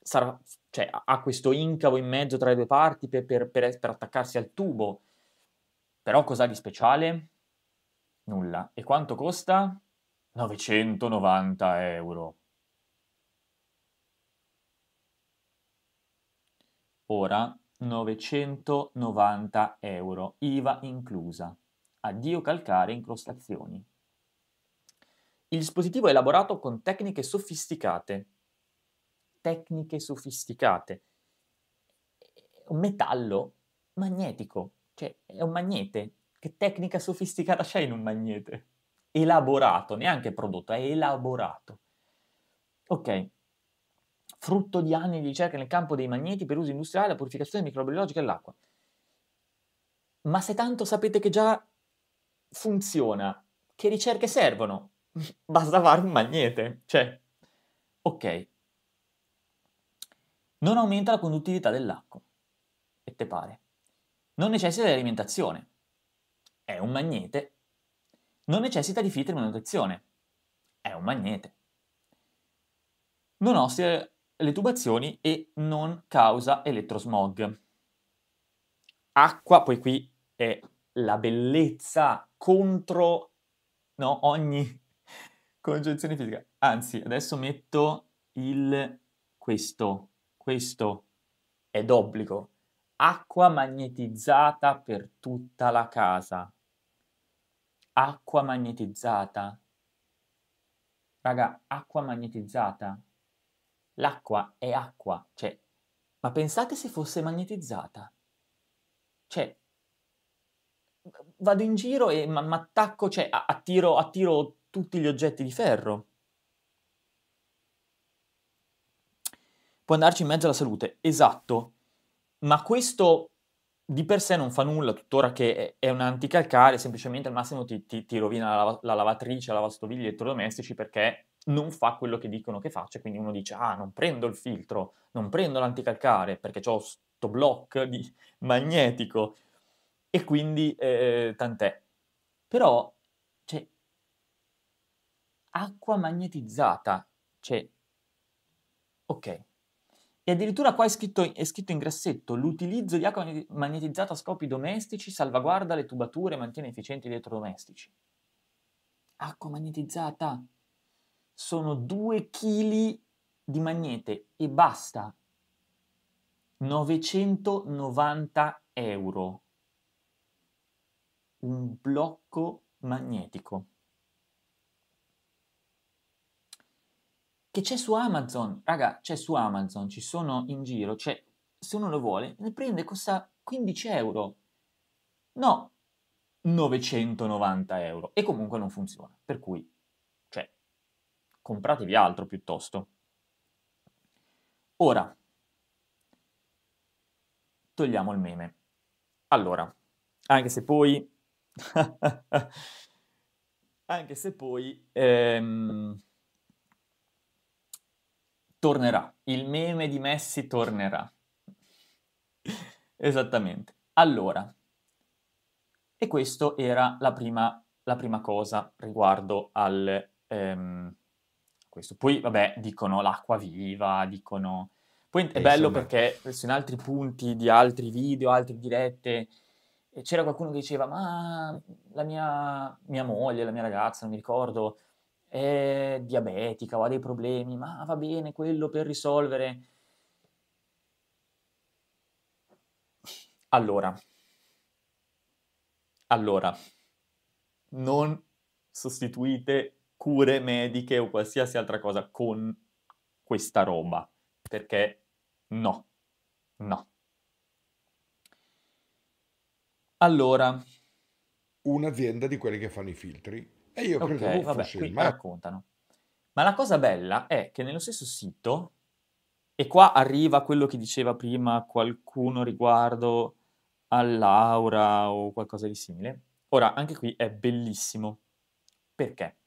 sarà, cioè, ha questo incavo in mezzo tra le due parti per, per, per, per attaccarsi al tubo, però cos'ha di speciale? Nulla. E quanto costa? 990 euro. Ora, 990 euro, IVA inclusa. Addio calcare incrostazioni. Il dispositivo è elaborato con tecniche sofisticate. Tecniche sofisticate. Un metallo magnetico, cioè è un magnete. Che tecnica sofisticata c'è in un magnete? Elaborato, neanche prodotto, è elaborato. Ok, frutto di anni di ricerca nel campo dei magneti per uso industriale, la purificazione microbiologica e l'acqua. Ma se tanto sapete che già funziona, che ricerche servono? *laughs* Basta fare un magnete, cioè, ok. Non aumenta la conduttività dell'acqua, e te pare. Non necessita di alimentazione, è un magnete. Non necessita di filtri di manutenzione, è un magnete non ossea le tubazioni e non causa elettrosmog. Acqua, poi qui è la bellezza contro no, ogni *laughs* concezione fisica. Anzi, adesso metto il questo, questo è d'obbligo. Acqua magnetizzata per tutta la casa. Acqua magnetizzata. Raga, acqua magnetizzata L'acqua è acqua, cioè, ma pensate se fosse magnetizzata. Cioè, vado in giro e mi attacco, cioè, attiro, attiro tutti gli oggetti di ferro. Può andarci in mezzo alla salute, esatto, ma questo di per sé non fa nulla, tuttora che è un anticalcare, semplicemente al massimo ti, ti, ti rovina la, la, lavatrice, la lavastoviglie, elettrodomestici perché non fa quello che dicono che faccia, quindi uno dice ah non prendo il filtro, non prendo l'anticalcare perché ho sto block di *laughs* magnetico e quindi eh, tant'è. Però, cioè, acqua magnetizzata, cioè, ok. E addirittura qua è scritto, è scritto in grassetto, l'utilizzo di acqua magnetizzata a scopi domestici salvaguarda le tubature e mantiene efficienti gli elettrodomestici. Acqua magnetizzata, sono 2 kg di magnete e basta. 990 euro. Un blocco magnetico. Che c'è su Amazon, raga, c'è su Amazon, ci sono in giro, cioè se uno lo vuole, ne prende, costa 15 euro. No, 990 euro. E comunque non funziona, per cui compratevi altro piuttosto. Ora, togliamo il meme. Allora, anche se poi... *laughs* anche se poi... Ehm, tornerà, il meme di Messi tornerà. Esattamente. Allora, e questa era la prima, la prima, cosa riguardo al, ehm, questo. Poi, vabbè, dicono l'acqua viva, dicono... Poi è eh, bello insomma... perché in altri punti di altri video, altre dirette, c'era qualcuno che diceva, ma la mia, mia moglie, la mia ragazza, non mi ricordo, è diabetica o ha dei problemi, ma va bene quello per risolvere. Allora, allora, non sostituite cure mediche o qualsiasi altra cosa con questa roba, perché no, no. Allora... Un'azienda di quelli che fanno i filtri. E io okay, credevo vabbè, fosse qui ma... raccontano. Ma la cosa bella è che nello stesso sito, e qua arriva quello che diceva prima qualcuno riguardo all'aura o qualcosa di simile, ora anche qui è bellissimo. Perché?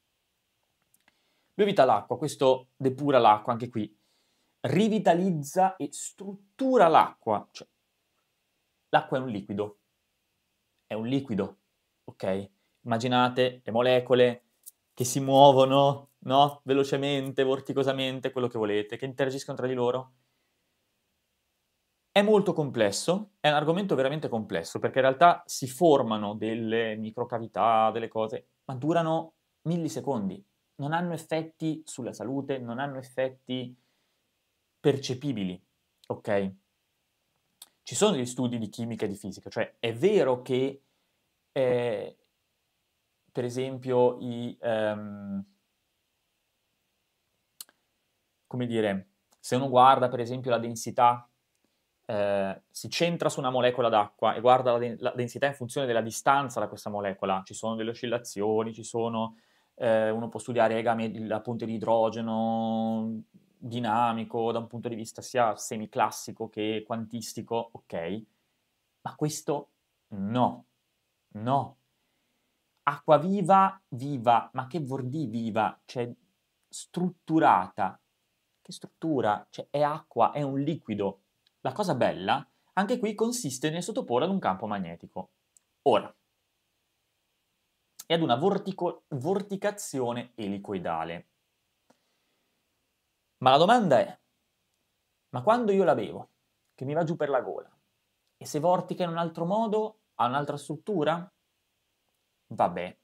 Lui evita l'acqua, questo depura l'acqua anche qui, rivitalizza e struttura l'acqua. Cioè, l'acqua è un liquido, è un liquido, ok? Immaginate le molecole che si muovono, no? Velocemente, vorticosamente, quello che volete, che interagiscono tra di loro. È molto complesso, è un argomento veramente complesso, perché in realtà si formano delle microcavità, delle cose, ma durano millisecondi non hanno effetti sulla salute, non hanno effetti percepibili, ok? Ci sono degli studi di chimica e di fisica, cioè è vero che eh, per esempio i... Um, come dire, se uno guarda per esempio la densità, eh, si centra su una molecola d'acqua e guarda la, de- la, densità in funzione della distanza da questa molecola, ci sono delle oscillazioni, ci sono eh, uno può studiare legami appunto di idrogeno dinamico da un punto di vista sia semiclassico che quantistico, ok, ma questo no, no. Acqua viva, viva, ma che vuol dire viva? Cioè, strutturata. Che struttura? Cioè, è acqua, è un liquido. La cosa bella, anche qui, consiste nel sottoporre ad un campo magnetico. Ora, e ad una vortico- vorticazione elicoidale. Ma la domanda è, ma quando io la bevo, che mi va giù per la gola, e se vortica in un altro modo, ha un'altra struttura? Vabbè.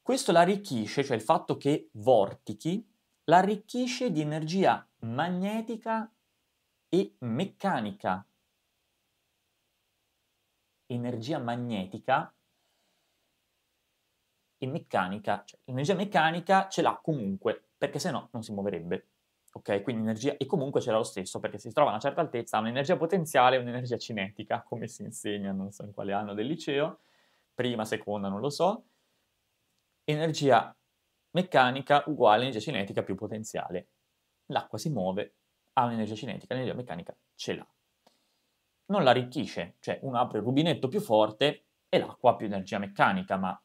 Questo l'arricchisce, cioè il fatto che vortichi, l'arricchisce di energia magnetica e meccanica. Energia magnetica in meccanica, cioè l'energia meccanica ce l'ha comunque, perché se no non si muoverebbe. Ok, quindi energia, e comunque ce l'ha lo stesso, perché si trova a una certa altezza, ha un'energia potenziale e un'energia cinetica, come si insegna, non so in quale anno del liceo, prima, seconda, non lo so. Energia meccanica uguale energia cinetica più potenziale. L'acqua si muove, ha un'energia cinetica, l'energia meccanica ce l'ha. Non la l'arricchisce, cioè uno apre il rubinetto più forte e l'acqua ha più energia meccanica, ma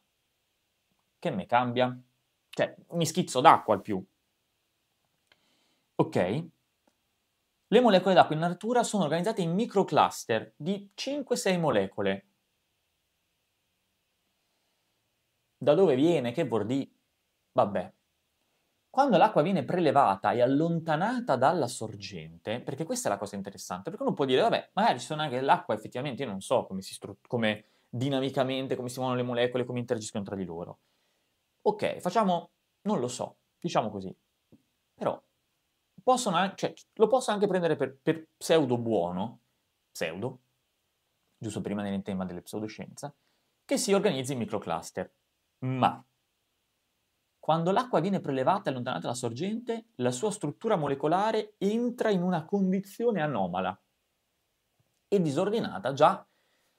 che me cambia? Cioè, mi schizzo d'acqua al più. Ok? Le molecole d'acqua in natura sono organizzate in microcluster di 5-6 molecole. Da dove viene? Che vuol dire? Vabbè. Quando l'acqua viene prelevata e allontanata dalla sorgente, perché questa è la cosa interessante, perché uno può dire, vabbè, magari ci sono anche l'acqua, effettivamente io non so come, si stru- come dinamicamente, come si muovono le molecole, come interagiscono tra di loro ok, facciamo, non lo so, diciamo così, però anche, cioè, lo posso anche prendere per, per pseudo buono, pseudo, giusto prima nel tema delle pseudoscienze, che si organizzi in microcluster. Ma quando l'acqua viene prelevata e allontanata dalla sorgente, la sua struttura molecolare entra in una condizione anomala e disordinata già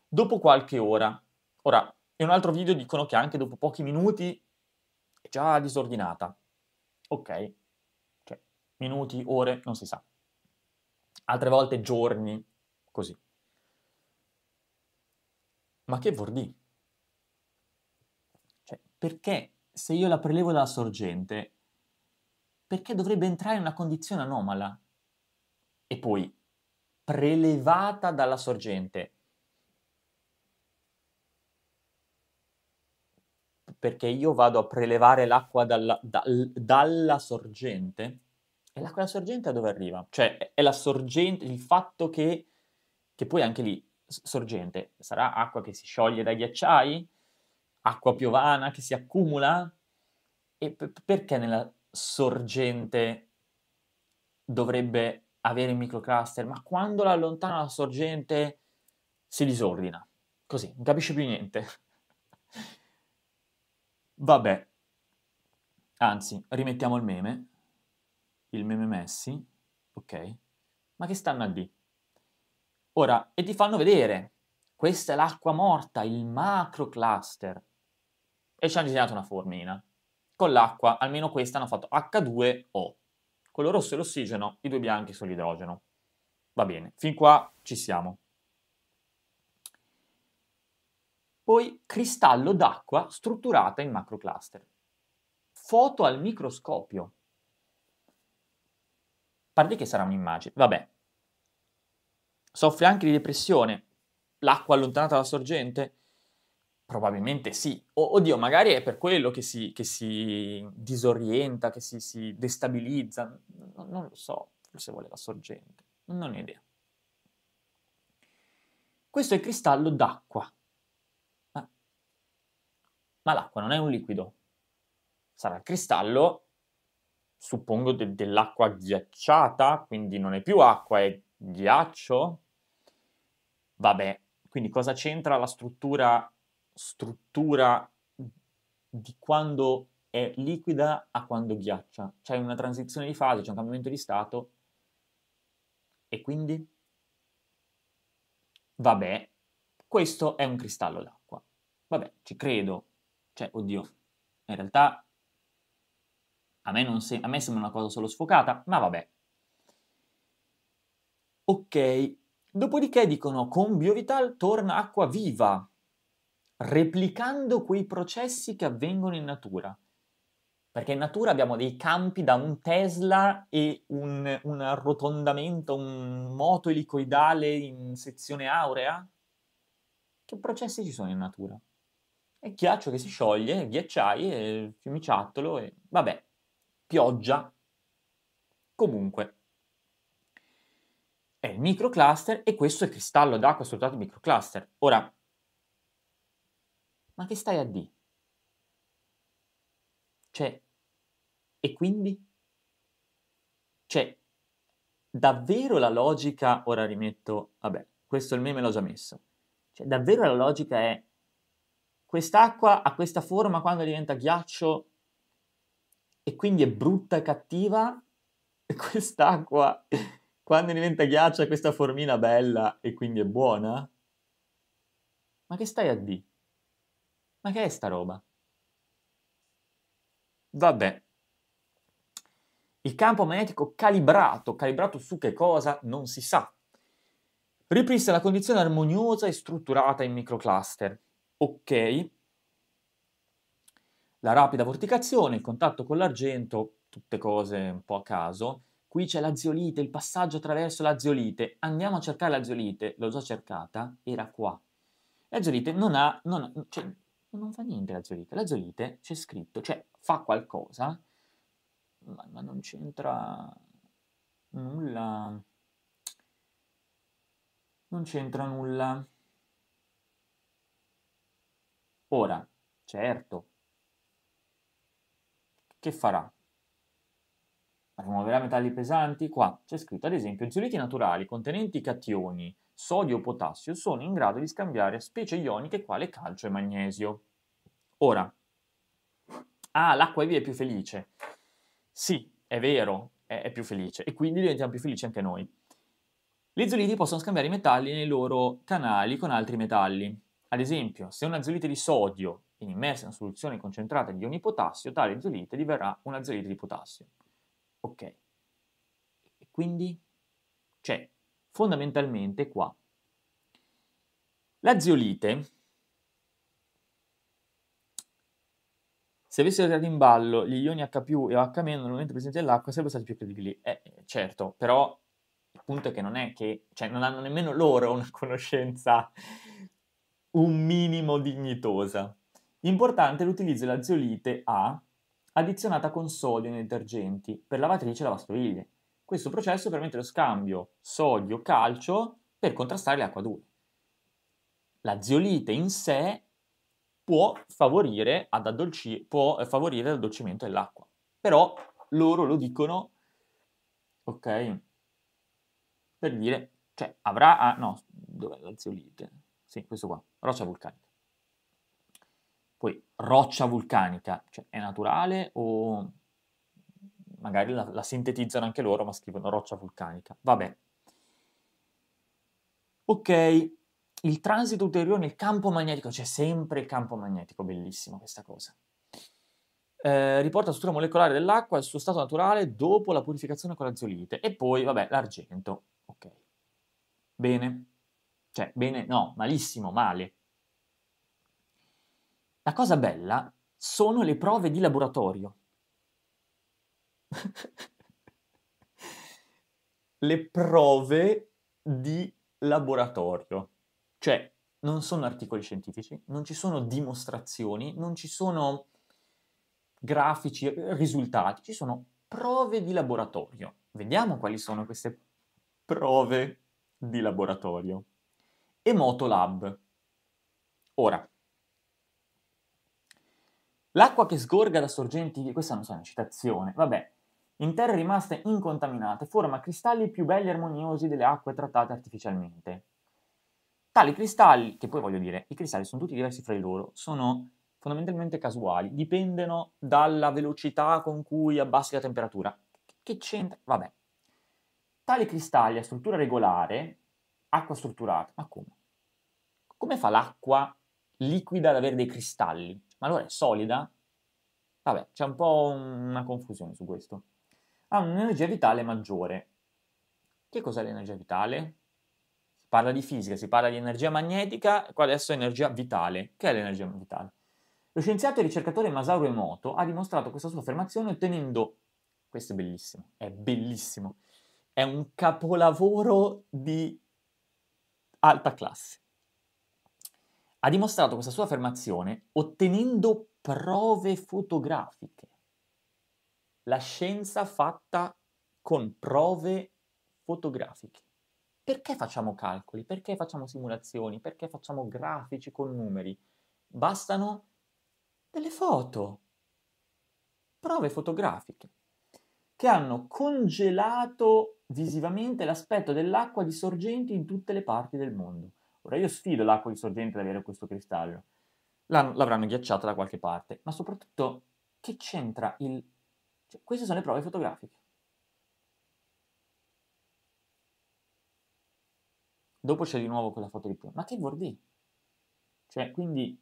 dopo qualche ora. Ora, in un altro video dicono che anche dopo pochi minuti già disordinata. Ok, cioè, minuti, ore, non si sa. Altre volte giorni, così. Ma che vuol dire? Cioè, perché se io la prelevo dalla sorgente, perché dovrebbe entrare in una condizione anomala? E poi, prelevata dalla sorgente, perché io vado a prelevare l'acqua dalla, dal, dalla sorgente, e l'acqua dalla sorgente a dove arriva? Cioè è la sorgente, il fatto che, che poi anche lì, sorgente, sarà acqua che si scioglie dai ghiacciai? Acqua piovana che si accumula? E p- perché nella sorgente dovrebbe avere il microcluster, ma quando la allontana la sorgente si disordina. Così, non capisce più niente. Vabbè. Anzi, rimettiamo il meme. Il meme Messi. Ok. Ma che stanno a lì? Ora, e ti fanno vedere. Questa è l'acqua morta, il macro cluster. E ci hanno disegnato una formina. Con l'acqua, almeno questa, hanno fatto H2O. Quello rosso è l'ossigeno, i due bianchi sono l'idrogeno. Va bene, fin qua ci siamo. poi cristallo d'acqua strutturata in macrocluster. Foto al microscopio. A parte che sarà un'immagine, vabbè. Soffre anche di depressione. L'acqua allontanata dalla sorgente? Probabilmente sì. O, oddio, magari è per quello che si, che si disorienta, che si, si destabilizza. Non, non lo so, forse vuole la sorgente. Non ho idea. Questo è il cristallo d'acqua ma l'acqua non è un liquido, sarà il cristallo, suppongo, de- dell'acqua ghiacciata, quindi non è più acqua, è ghiaccio. Vabbè, quindi cosa c'entra la struttura, struttura di quando è liquida a quando ghiaccia? C'è una transizione di fase, c'è un cambiamento di stato e quindi? Vabbè, questo è un cristallo d'acqua. Vabbè, ci credo, cioè, oddio, in realtà a me, se- a me sembra una cosa solo sfocata, ma vabbè. Ok, dopodiché dicono con Biovital torna acqua viva, replicando quei processi che avvengono in natura. Perché in natura abbiamo dei campi da un Tesla e un, un arrotondamento, un moto elicoidale in sezione aurea? Che processi ci sono in natura? e ghiaccio che si scioglie, ghiacciai, fiumiciattolo e vabbè, pioggia. Comunque, è il microcluster e questo è il cristallo d'acqua sottratto al microcluster. Ora, ma che stai a D? Cioè, e quindi? Cioè, davvero la logica, ora rimetto, vabbè, questo il meme l'ho già messo, cioè davvero la logica è quest'acqua ha questa forma quando diventa ghiaccio e quindi è brutta e cattiva, e *laughs* quest'acqua quando diventa ghiaccio ha questa formina bella e quindi è buona? Ma che stai a di? Ma che è sta roba? Vabbè. Il campo magnetico calibrato, calibrato su che cosa? Non si sa. Ripristina la condizione armoniosa e strutturata in microcluster ok. La rapida vorticazione, il contatto con l'argento, tutte cose un po' a caso. Qui c'è la ziolite, il passaggio attraverso la ziolite. Andiamo a cercare la ziolite, l'ho già cercata, era qua. La ziolite non ha, non, ha, cioè, non fa niente la ziolite. La ziolite c'è scritto, cioè fa qualcosa, ma, ma non c'entra nulla. Non c'entra nulla. Ora, certo, che farà? Rimuoverà metalli pesanti? Qua c'è scritto, ad esempio, zioliti naturali contenenti cationi sodio o potassio sono in grado di scambiare specie ioniche quale calcio e magnesio. Ora, ah, l'acqua è più felice. Sì, è vero, è, è più felice e quindi diventiamo più felici anche noi. Le zoliti possono scambiare i metalli nei loro canali con altri metalli. Ad esempio, se una zolite di sodio è immersa in una soluzione concentrata di ioni potassio, tale zolite diverrà una zolite di potassio. Ok. E quindi c'è cioè, fondamentalmente qua. La ziolite, se avessero tirato in ballo gli ioni H e OH nel momento presente nell'acqua, sarebbero stati più credibili. Eh, certo, però il punto è che non è che, cioè non hanno nemmeno loro una conoscenza un minimo dignitosa. Importante l'utilizzo della zeolite A addizionata con sodio nei detergenti per lavatrice e lavastoviglie. Questo processo permette lo scambio sodio-calcio per contrastare le acquadure. La zeolite in sé può favorire, ad addolci- può favorire l'addolcimento dell'acqua, però loro lo dicono, ok, per dire, cioè avrà, a- ah, no, dov'è la zeolite? Sì, questo qua, roccia vulcanica. Poi roccia vulcanica, cioè è naturale o magari la, la sintetizzano anche loro, ma scrivono roccia vulcanica. Vabbè. Ok, il transito ulteriore nel campo magnetico, c'è sempre il campo magnetico, bellissimo questa cosa. Eh, riporta la struttura molecolare dell'acqua al suo stato naturale dopo la purificazione con la zolite. e poi, vabbè, l'argento. Ok. Bene. Cioè, bene, no, malissimo, male. La cosa bella sono le prove di laboratorio. *laughs* le prove di laboratorio. Cioè, non sono articoli scientifici, non ci sono dimostrazioni, non ci sono grafici, risultati, ci sono prove di laboratorio. Vediamo quali sono queste prove di laboratorio e Motolab. Ora, l'acqua che sgorga da sorgenti questa non so, è una citazione, vabbè. In terre rimaste incontaminate forma cristalli più belli e armoniosi delle acque trattate artificialmente. Tali cristalli, che poi voglio dire, i cristalli sono tutti diversi fra di loro, sono fondamentalmente casuali, dipendono dalla velocità con cui abbassi la temperatura. Che c'entra? Vabbè. Tali cristalli a struttura regolare, Acqua strutturata. Ma come? Come fa l'acqua liquida ad avere dei cristalli? Ma allora è solida? Vabbè, c'è un po' una confusione su questo. Ha un'energia vitale maggiore. Che cos'è l'energia vitale? Si parla di fisica, si parla di energia magnetica, qua adesso è energia vitale. Che è l'energia vitale? Lo scienziato e ricercatore Masaru Emoto ha dimostrato questa sua affermazione ottenendo, questo è bellissimo, è bellissimo, è un capolavoro di alta classe. Ha dimostrato questa sua affermazione ottenendo prove fotografiche. La scienza fatta con prove fotografiche. Perché facciamo calcoli? Perché facciamo simulazioni? Perché facciamo grafici con numeri? Bastano delle foto, prove fotografiche, che hanno congelato visivamente l'aspetto dell'acqua di sorgente in tutte le parti del mondo. Ora io sfido l'acqua di sorgente ad avere questo cristallo. L'avranno ghiacciata da qualche parte, ma soprattutto che c'entra il... Cioè, queste sono le prove fotografiche. Dopo c'è di nuovo quella foto di prima. Ma che vuol dire? Cioè, quindi,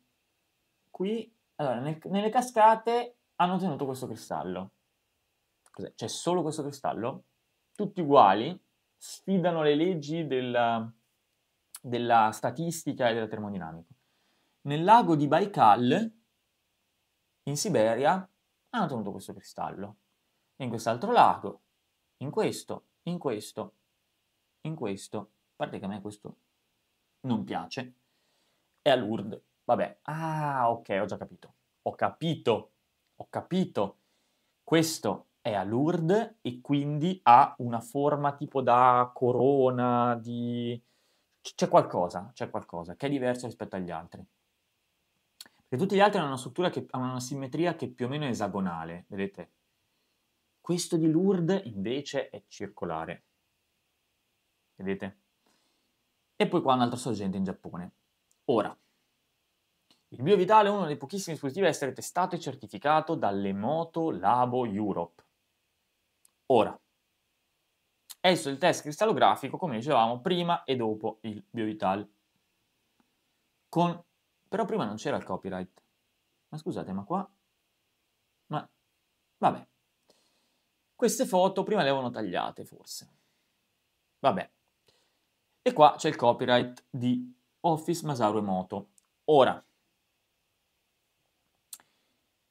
qui, allora, nel, nelle cascate hanno tenuto questo cristallo. Cos'è? C'è solo questo cristallo? tutti uguali, sfidano le leggi della, della statistica e della termodinamica. Nel lago di Baikal, in Siberia, hanno tenuto questo cristallo. E in quest'altro lago, in questo, in questo, in questo. A parte che a me questo non piace. è a Lourdes. Vabbè, ah, ok, ho già capito. Ho capito, ho capito. Questo è a Lourdes e quindi ha una forma tipo da corona, di... c'è qualcosa, c'è qualcosa che è diverso rispetto agli altri. Perché tutti gli altri hanno una struttura che ha una simmetria che più o meno è esagonale, vedete? Questo di Lourdes invece è circolare. Vedete? E poi qua un altro sorgente in Giappone. Ora, il BioVitale è uno dei pochissimi dispositivi a essere testato e certificato dall'Emoto Labo Europe, Ora, esso il test cristallografico, come dicevamo, prima e dopo il BioVital. Con... Però prima non c'era il copyright. Ma scusate, ma qua... Ma... Vabbè. Queste foto prima le avevano tagliate, forse. Vabbè. E qua c'è il copyright di Office Masaru Emoto. Ora,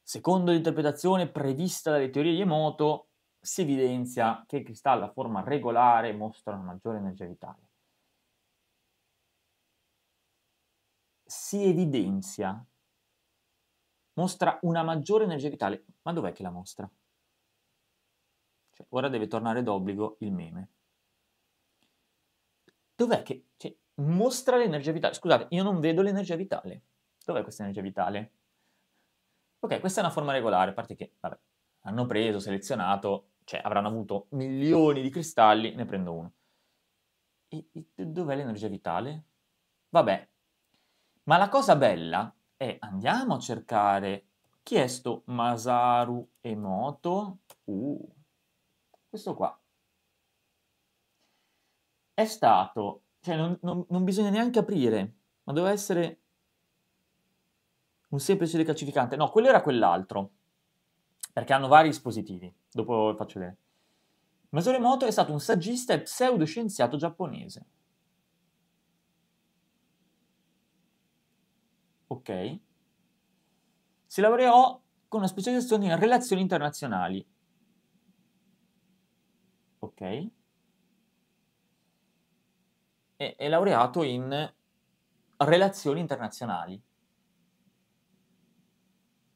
secondo l'interpretazione prevista dalle teorie di Emoto, si evidenzia che i cristalli a forma regolare mostrano maggiore energia vitale. Si evidenzia, mostra una maggiore energia vitale, ma dov'è che la mostra? Cioè, ora deve tornare d'obbligo il meme. Dov'è che cioè, mostra l'energia vitale? Scusate, io non vedo l'energia vitale. Dov'è questa energia vitale? Ok, questa è una forma regolare, a parte che, vabbè, hanno preso, selezionato, cioè avranno avuto milioni di cristalli, ne prendo uno. E, e dov'è l'energia vitale? Vabbè, ma la cosa bella è andiamo a cercare chi è sto Masaru Emoto? Uh, questo qua. È stato, cioè non, non, non bisogna neanche aprire, ma doveva essere un semplice decalcificante. No, quello era quell'altro perché hanno vari dispositivi, dopo vi faccio vedere. Masore Moto è stato un saggista e pseudoscienziato giapponese. Ok. Si laureò con una specializzazione in relazioni internazionali. Ok. E è laureato in relazioni internazionali.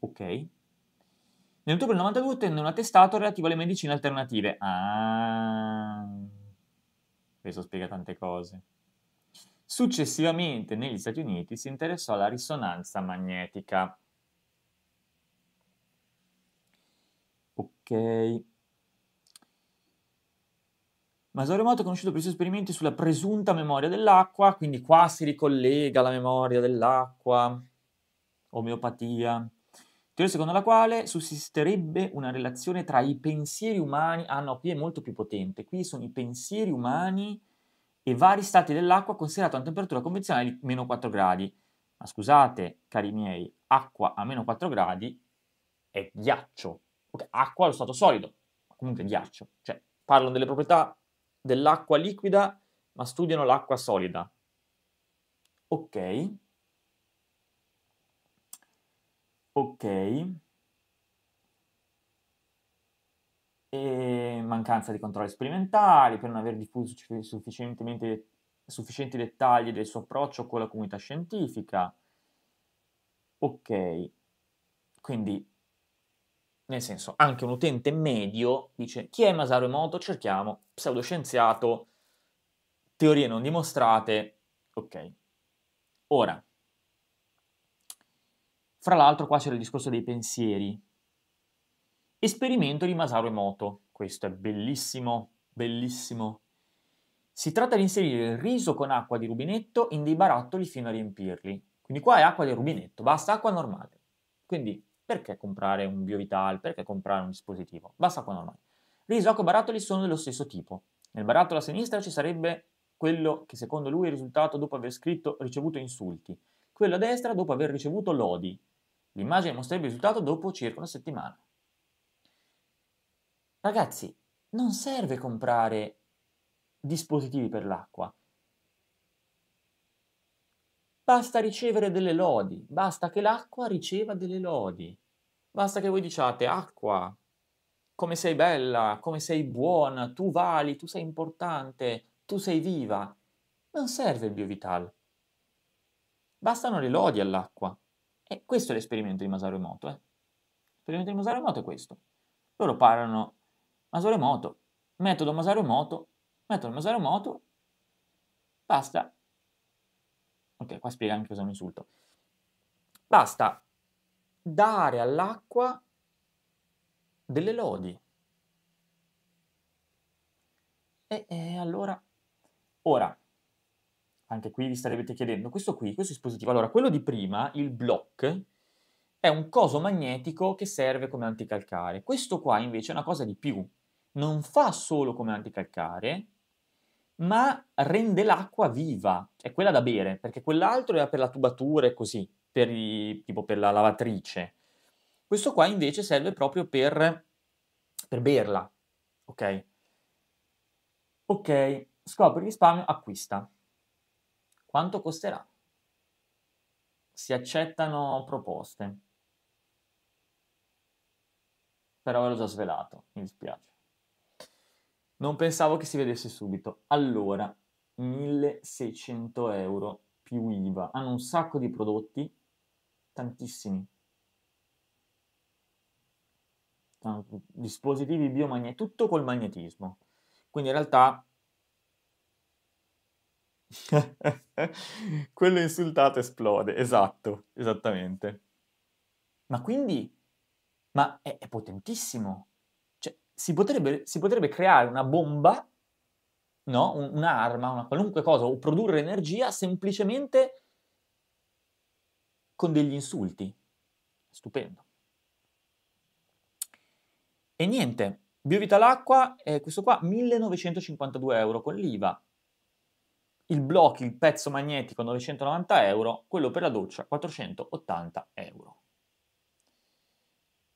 Ok. Nell'ottobre del 92 ottenne un attestato relativo alle medicine alternative. Ah, questo spiega tante cose. Successivamente negli Stati Uniti si interessò alla risonanza magnetica. Ok. Masaru Emoto è conosciuto per i suoi esperimenti sulla presunta memoria dell'acqua, quindi qua si ricollega la memoria dell'acqua, omeopatia, Teoria secondo la quale sussisterebbe una relazione tra i pensieri umani, ah no, qui è molto più potente, qui sono i pensieri umani e vari stati dell'acqua considerati a una temperatura convenzionale di meno 4 gradi. Ma scusate, cari miei, acqua a meno 4 gradi è ghiaccio. Okay, acqua allo stato solido, ma comunque è ghiaccio. Cioè, parlano delle proprietà dell'acqua liquida, ma studiano l'acqua solida. Ok, Ok. E mancanza di controlli sperimentali per non aver diffuso sufficientemente, sufficienti dettagli del suo approccio con la comunità scientifica. Ok. Quindi nel senso, anche un utente medio dice chi è Masaru Emoto? Cerchiamo pseudoscienziato, teorie non dimostrate, ok. Ora, fra l'altro qua c'era il discorso dei pensieri. Esperimento di Masaru Emoto. Questo è bellissimo, bellissimo. Si tratta di inserire il riso con acqua di rubinetto in dei barattoli fino a riempirli. Quindi qua è acqua del rubinetto, basta acqua normale. Quindi perché comprare un BioVital, perché comprare un dispositivo? Basta acqua normale. Riso, acqua e barattoli sono dello stesso tipo. Nel barattolo a sinistra ci sarebbe quello che secondo lui è risultato dopo aver scritto ricevuto insulti, quello a destra dopo aver ricevuto lodi, L'immagine mostrerebbe il risultato dopo circa una settimana. Ragazzi, non serve comprare dispositivi per l'acqua. Basta ricevere delle lodi, basta che l'acqua riceva delle lodi. Basta che voi diciate acqua, come sei bella, come sei buona, tu vali, tu sei importante, tu sei viva. Non serve il BioVital. Bastano le lodi all'acqua. E questo è l'esperimento di Masaru Emoto. Eh. L'esperimento di Masaru Emoto è questo. Loro parlano Masaru Emoto, metodo Masaru Emoto, metodo Masaru Emoto, basta. Ok, qua spiega anche cosa è un insulto. Basta dare all'acqua delle lodi. E, e allora, ora, anche qui vi starete chiedendo, questo qui, questo dispositivo, allora quello di prima, il block, è un coso magnetico che serve come anticalcare, questo qua invece è una cosa di più, non fa solo come anticalcare, ma rende l'acqua viva, è quella da bere, perché quell'altro era per la tubatura e così, per i, tipo per la lavatrice. Questo qua invece serve proprio per, per berla, ok? Ok, scopri risparmio, acquista. Quanto costerà? Si accettano proposte. Però ve l'ho già svelato, mi dispiace. Non pensavo che si vedesse subito. Allora, 1600 euro più IVA. Hanno un sacco di prodotti, tantissimi. Dispositivi biomagnetici, tutto col magnetismo. Quindi in realtà *laughs* Quello insultato esplode, esatto, esattamente. Ma quindi, ma è, è potentissimo. Cioè, si potrebbe, si potrebbe creare una bomba, no? Un, un'arma, una qualunque cosa, o produrre energia semplicemente con degli insulti. Stupendo. E niente, Biovita l'acqua, eh, questo qua, 1952 euro con l'IVA il block, il pezzo magnetico 990 euro, quello per la doccia 480 euro.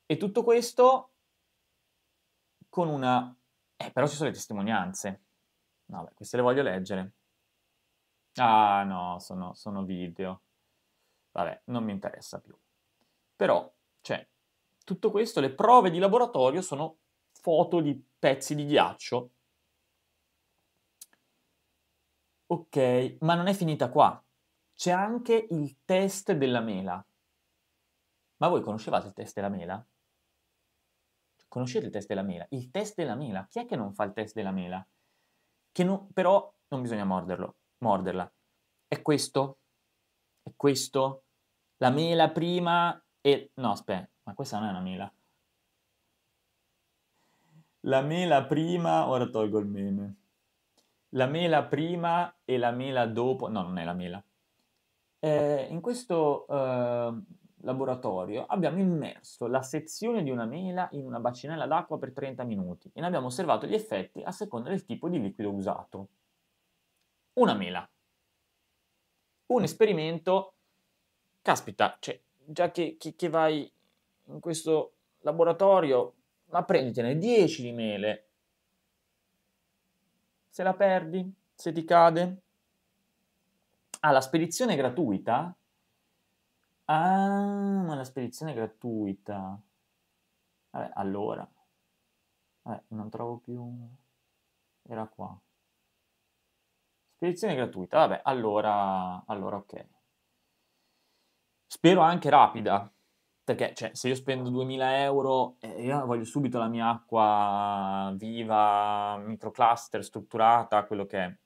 E tutto questo con una... Eh, però ci sono le testimonianze. Vabbè, queste le voglio leggere. Ah, no, sono, sono video. Vabbè, non mi interessa più. Però, cioè, tutto questo, le prove di laboratorio sono foto di pezzi di ghiaccio Ok, ma non è finita qua. C'è anche il test della mela. Ma voi conoscevate il test della mela? Conoscete il test della mela? Il test della mela. Chi è che non fa il test della mela? Che no, però non bisogna morderlo, morderla. È questo? È questo? La mela prima e... No, aspetta, ma questa non è una mela. La mela prima... Ora tolgo il meme la mela prima e la mela dopo, no non è la mela, eh, in questo eh, laboratorio abbiamo immerso la sezione di una mela in una bacinella d'acqua per 30 minuti e ne abbiamo osservato gli effetti a seconda del tipo di liquido usato. Una mela. Un esperimento, caspita, cioè, già che, che, che vai in questo laboratorio, ma prenditene 10 di mele se la perdi, se ti cade. Ah, la spedizione è gratuita? Ah, ma la spedizione è gratuita. Vabbè, allora. Vabbè, non trovo più... Era qua. Spedizione gratuita, vabbè, allora, allora ok. Spero anche rapida, perché cioè, se io spendo 2000 euro, eh, io voglio subito la mia acqua viva, microcluster, strutturata, quello che è.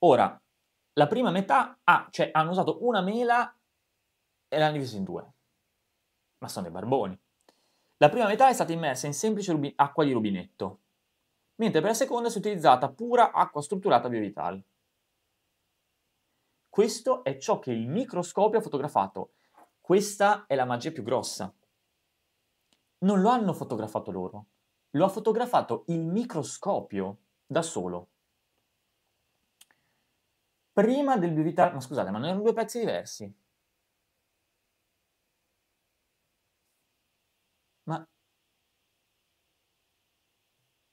Ora, la prima metà ah, cioè, hanno usato una mela e l'hanno divisa in due. Ma sono dei barboni. La prima metà è stata immersa in semplice rubi- acqua di rubinetto, mentre per la seconda si è utilizzata pura acqua strutturata biovital. Questo è ciò che il microscopio ha fotografato questa è la magia più grossa. Non lo hanno fotografato loro, lo ha fotografato il microscopio da solo. Prima del biovitar... Ma scusate, ma non erano due pezzi diversi? Ma...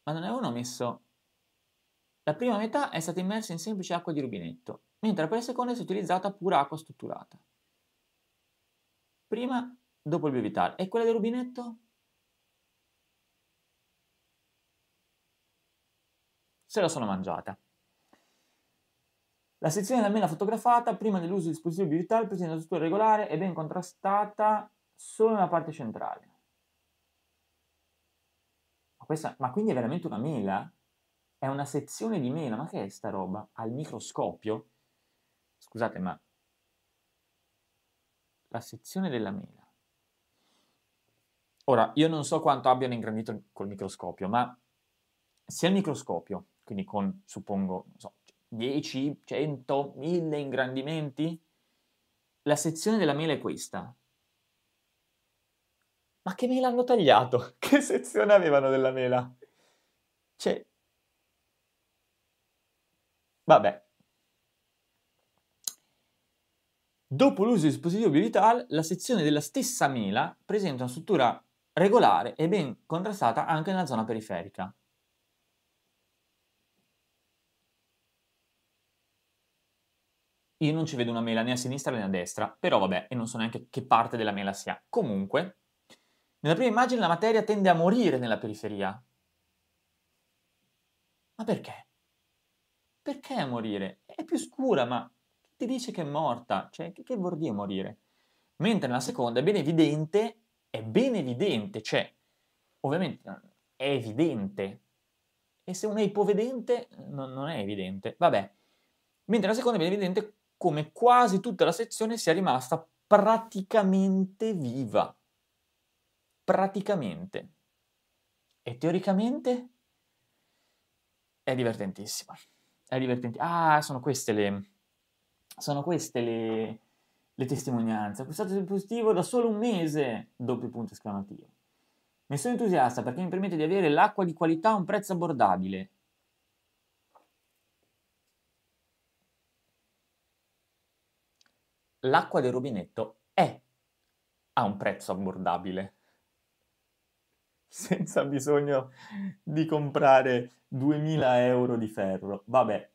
Ma non è uno messo... La prima metà è stata immersa in semplice acqua di rubinetto, mentre per la seconda si è utilizzata pura acqua strutturata prima dopo il brevitar. E quella del rubinetto? Se la sono mangiata. La sezione della mela fotografata, prima dell'uso del dispositivo digitale, presenta una struttura regolare e ben contrastata solo nella parte centrale. Ma, questa, ma quindi è veramente una mela? È una sezione di mela? Ma che è sta roba? Al microscopio? Scusate, ma la sezione della mela. Ora, io non so quanto abbiano ingrandito col microscopio, ma se al microscopio, quindi con, suppongo, so, 10, 100, 1000 ingrandimenti, la sezione della mela è questa. Ma che mela hanno tagliato? *laughs* Che sezione avevano della mela? Cioè... Vabbè, Dopo l'uso del dispositivo biovital, la sezione della stessa mela presenta una struttura regolare e ben contrastata anche nella zona periferica. Io non ci vedo una mela né a sinistra né a destra, però vabbè, e non so neanche che parte della mela sia. Comunque, nella prima immagine la materia tende a morire nella periferia. Ma perché? Perché a morire? È più scura, ma ti dice che è morta, cioè che, che vuol dire morire? Mentre nella seconda è ben evidente, è ben evidente, cioè ovviamente è evidente. E se uno è ipovedente non, non è evidente, vabbè. Mentre nella seconda è ben evidente come quasi tutta la sezione sia rimasta praticamente viva. Praticamente. E teoricamente è divertentissima. È divertente. Ah, sono queste le, sono queste le, le testimonianze. Ho acquistato il dispositivo da solo un mese, doppio punto esclamativo. Ne sono entusiasta perché mi permette di avere l'acqua di qualità a un prezzo abbordabile. L'acqua del rubinetto è a un prezzo abbordabile senza bisogno di comprare 2000 euro di ferro. Vabbè,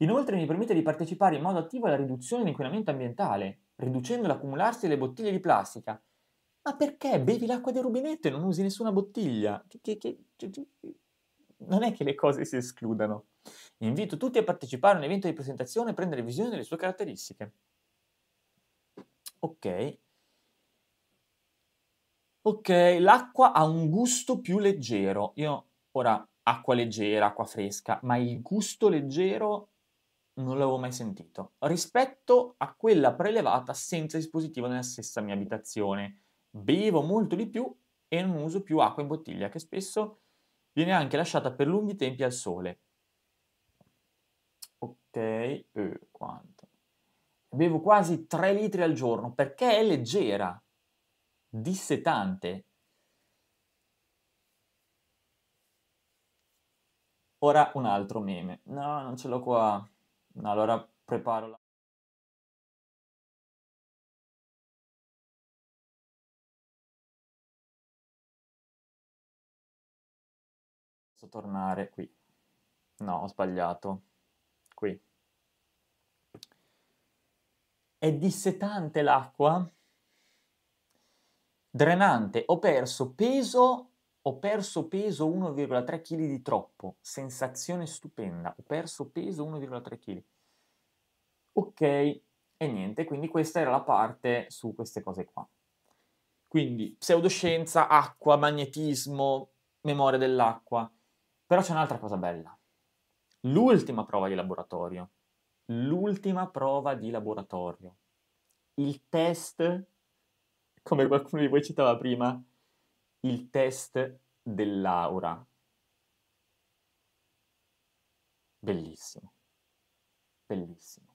Inoltre mi permette di partecipare in modo attivo alla riduzione dell'inquinamento ambientale, riducendo l'accumularsi delle bottiglie di plastica. Ma perché bevi l'acqua del rubinetto e non usi nessuna bottiglia? Che, che, che, non è che le cose si escludano. Invito tutti a partecipare a un evento di presentazione e prendere visione delle sue caratteristiche. Ok. Ok, l'acqua ha un gusto più leggero. Io ora acqua leggera, acqua fresca, ma il gusto leggero non l'avevo mai sentito, rispetto a quella prelevata senza dispositivo nella stessa mia abitazione. Bevo molto di più e non uso più acqua in bottiglia, che spesso viene anche lasciata per lunghi tempi al sole. Ok, eh, quanto? Bevo quasi 3 litri al giorno perché è leggera, dissetante. Ora un altro meme. No, non ce l'ho qua. Allora preparo la... Posso tornare qui. No, ho sbagliato. Qui. È dissetante l'acqua? Drenante. Ho perso peso ho perso peso 1,3 kg di troppo, sensazione stupenda, ho perso peso 1,3 kg. Ok, e niente, quindi questa era la parte su queste cose qua. Quindi pseudoscienza, acqua, magnetismo, memoria dell'acqua. Però c'è un'altra cosa bella. L'ultima prova di laboratorio. L'ultima prova di laboratorio. Il test, come qualcuno di voi citava prima, il test dell'aura. Bellissimo, bellissimo.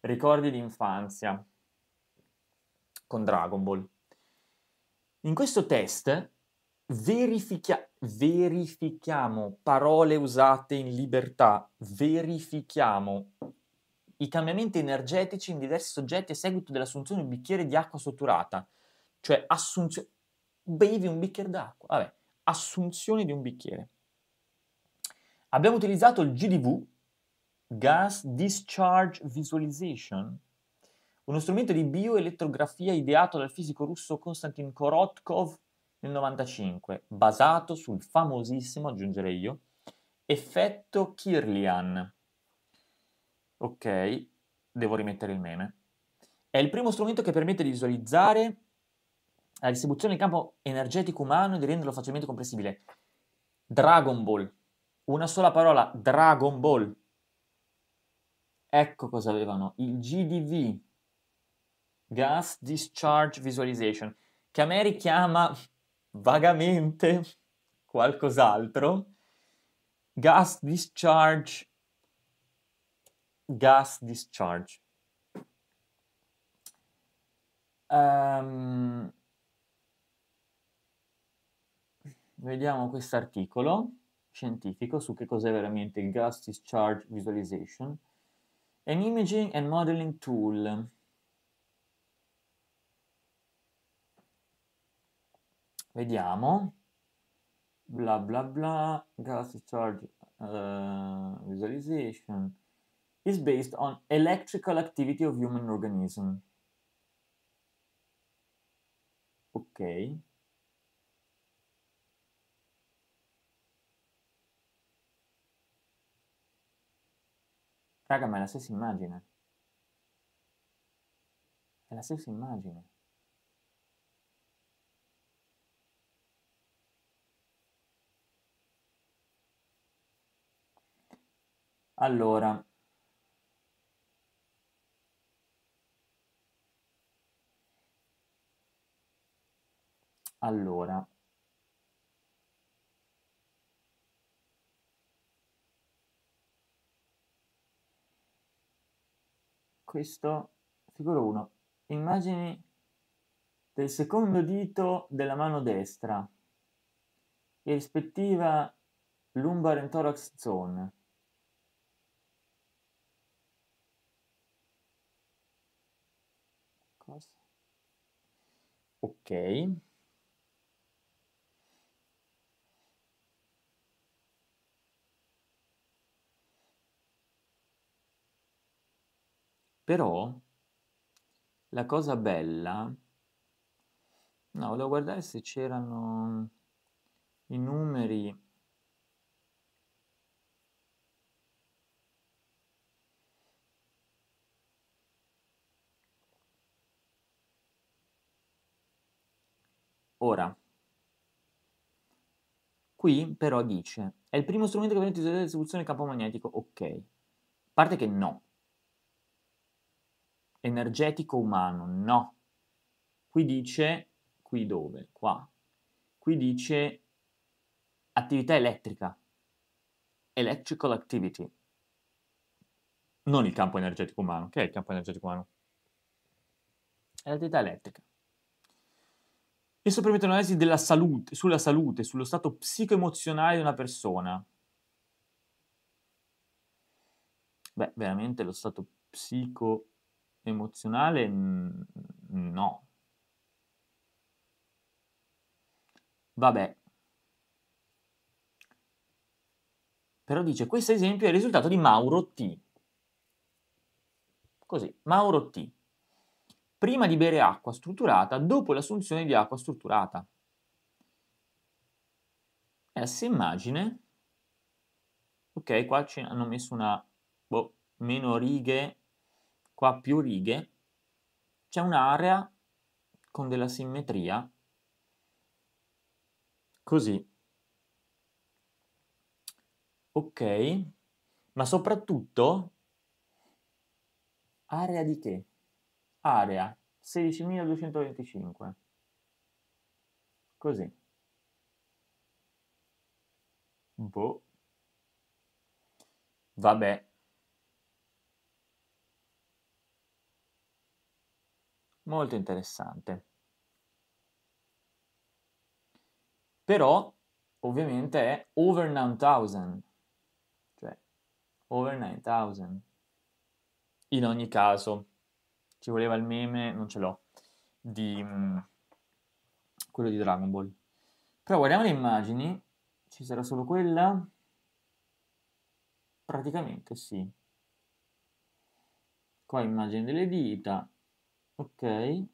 Ricordi di infanzia con Dragon Ball. In questo test verifichia- verifichiamo parole usate in libertà, verifichiamo i cambiamenti energetici in diversi soggetti a seguito dell'assunzione di un bicchiere di acqua sotturata, cioè assunzione bevi un bicchiere d'acqua. Vabbè, assunzione di un bicchiere. Abbiamo utilizzato il GDV, Gas Discharge Visualization, uno strumento di bioelettrografia ideato dal fisico russo Konstantin Korotkov nel 1995, basato sul famosissimo, aggiungerei io, effetto Kirlian. Ok, devo rimettere il meme. È il primo strumento che permette di visualizzare la distribuzione in campo energetico umano e di renderlo facilmente comprensibile. Dragon Ball. Una sola parola, Dragon Ball. Ecco cosa avevano. Il GDV, Gas Discharge Visualization, che a me richiama vagamente qualcos'altro. Gas Discharge. Gas Discharge. Um, vediamo questo articolo scientifico su che cos'è veramente il Gas Discharge Visualization, an Imaging and Modeling Tool. Vediamo, bla bla bla, Gas Discharge uh, Visualization is based on electrical activity of human organism. Ok. Raga, ma è la stessa immagine. È la stessa immagine. Allora, allora, questo, figura 1, immagini del secondo dito della mano destra e rispettiva lumbar and thorax zone. Ok. Però la cosa bella... No, volevo guardare se c'erano i numeri... Ora, qui però dice, è il primo strumento che viene utilizzato usare la del campo magnetico, ok. A parte che no, energetico umano, no. Qui dice, qui dove? Qua. Qui dice attività elettrica, electrical activity, non il campo energetico umano. Che è il campo energetico umano? È l'attività elettrica. Esso permette un'analisi della salute, sulla salute, sullo stato psicoemozionale di una persona. Beh, veramente lo stato psico emozionale no. Vabbè. Però dice, questo esempio è il risultato di Mauro T. Così, Mauro T. Prima di bere acqua strutturata, dopo l'assunzione di acqua strutturata. S immagine. Ok, qua ci hanno messo una, boh, meno righe qua più righe, c'è un'area con della simmetria, così. Ok, ma soprattutto area di che? Area 16.225, così. Boh. Vabbè, molto interessante. Però ovviamente è over 9000, cioè over 9000. In ogni caso, ci voleva il meme, non ce l'ho, di mh, mm, quello di Dragon Ball. Però guardiamo le immagini, ci sarà solo quella? Praticamente sì. Qua immagini delle dita, Ok.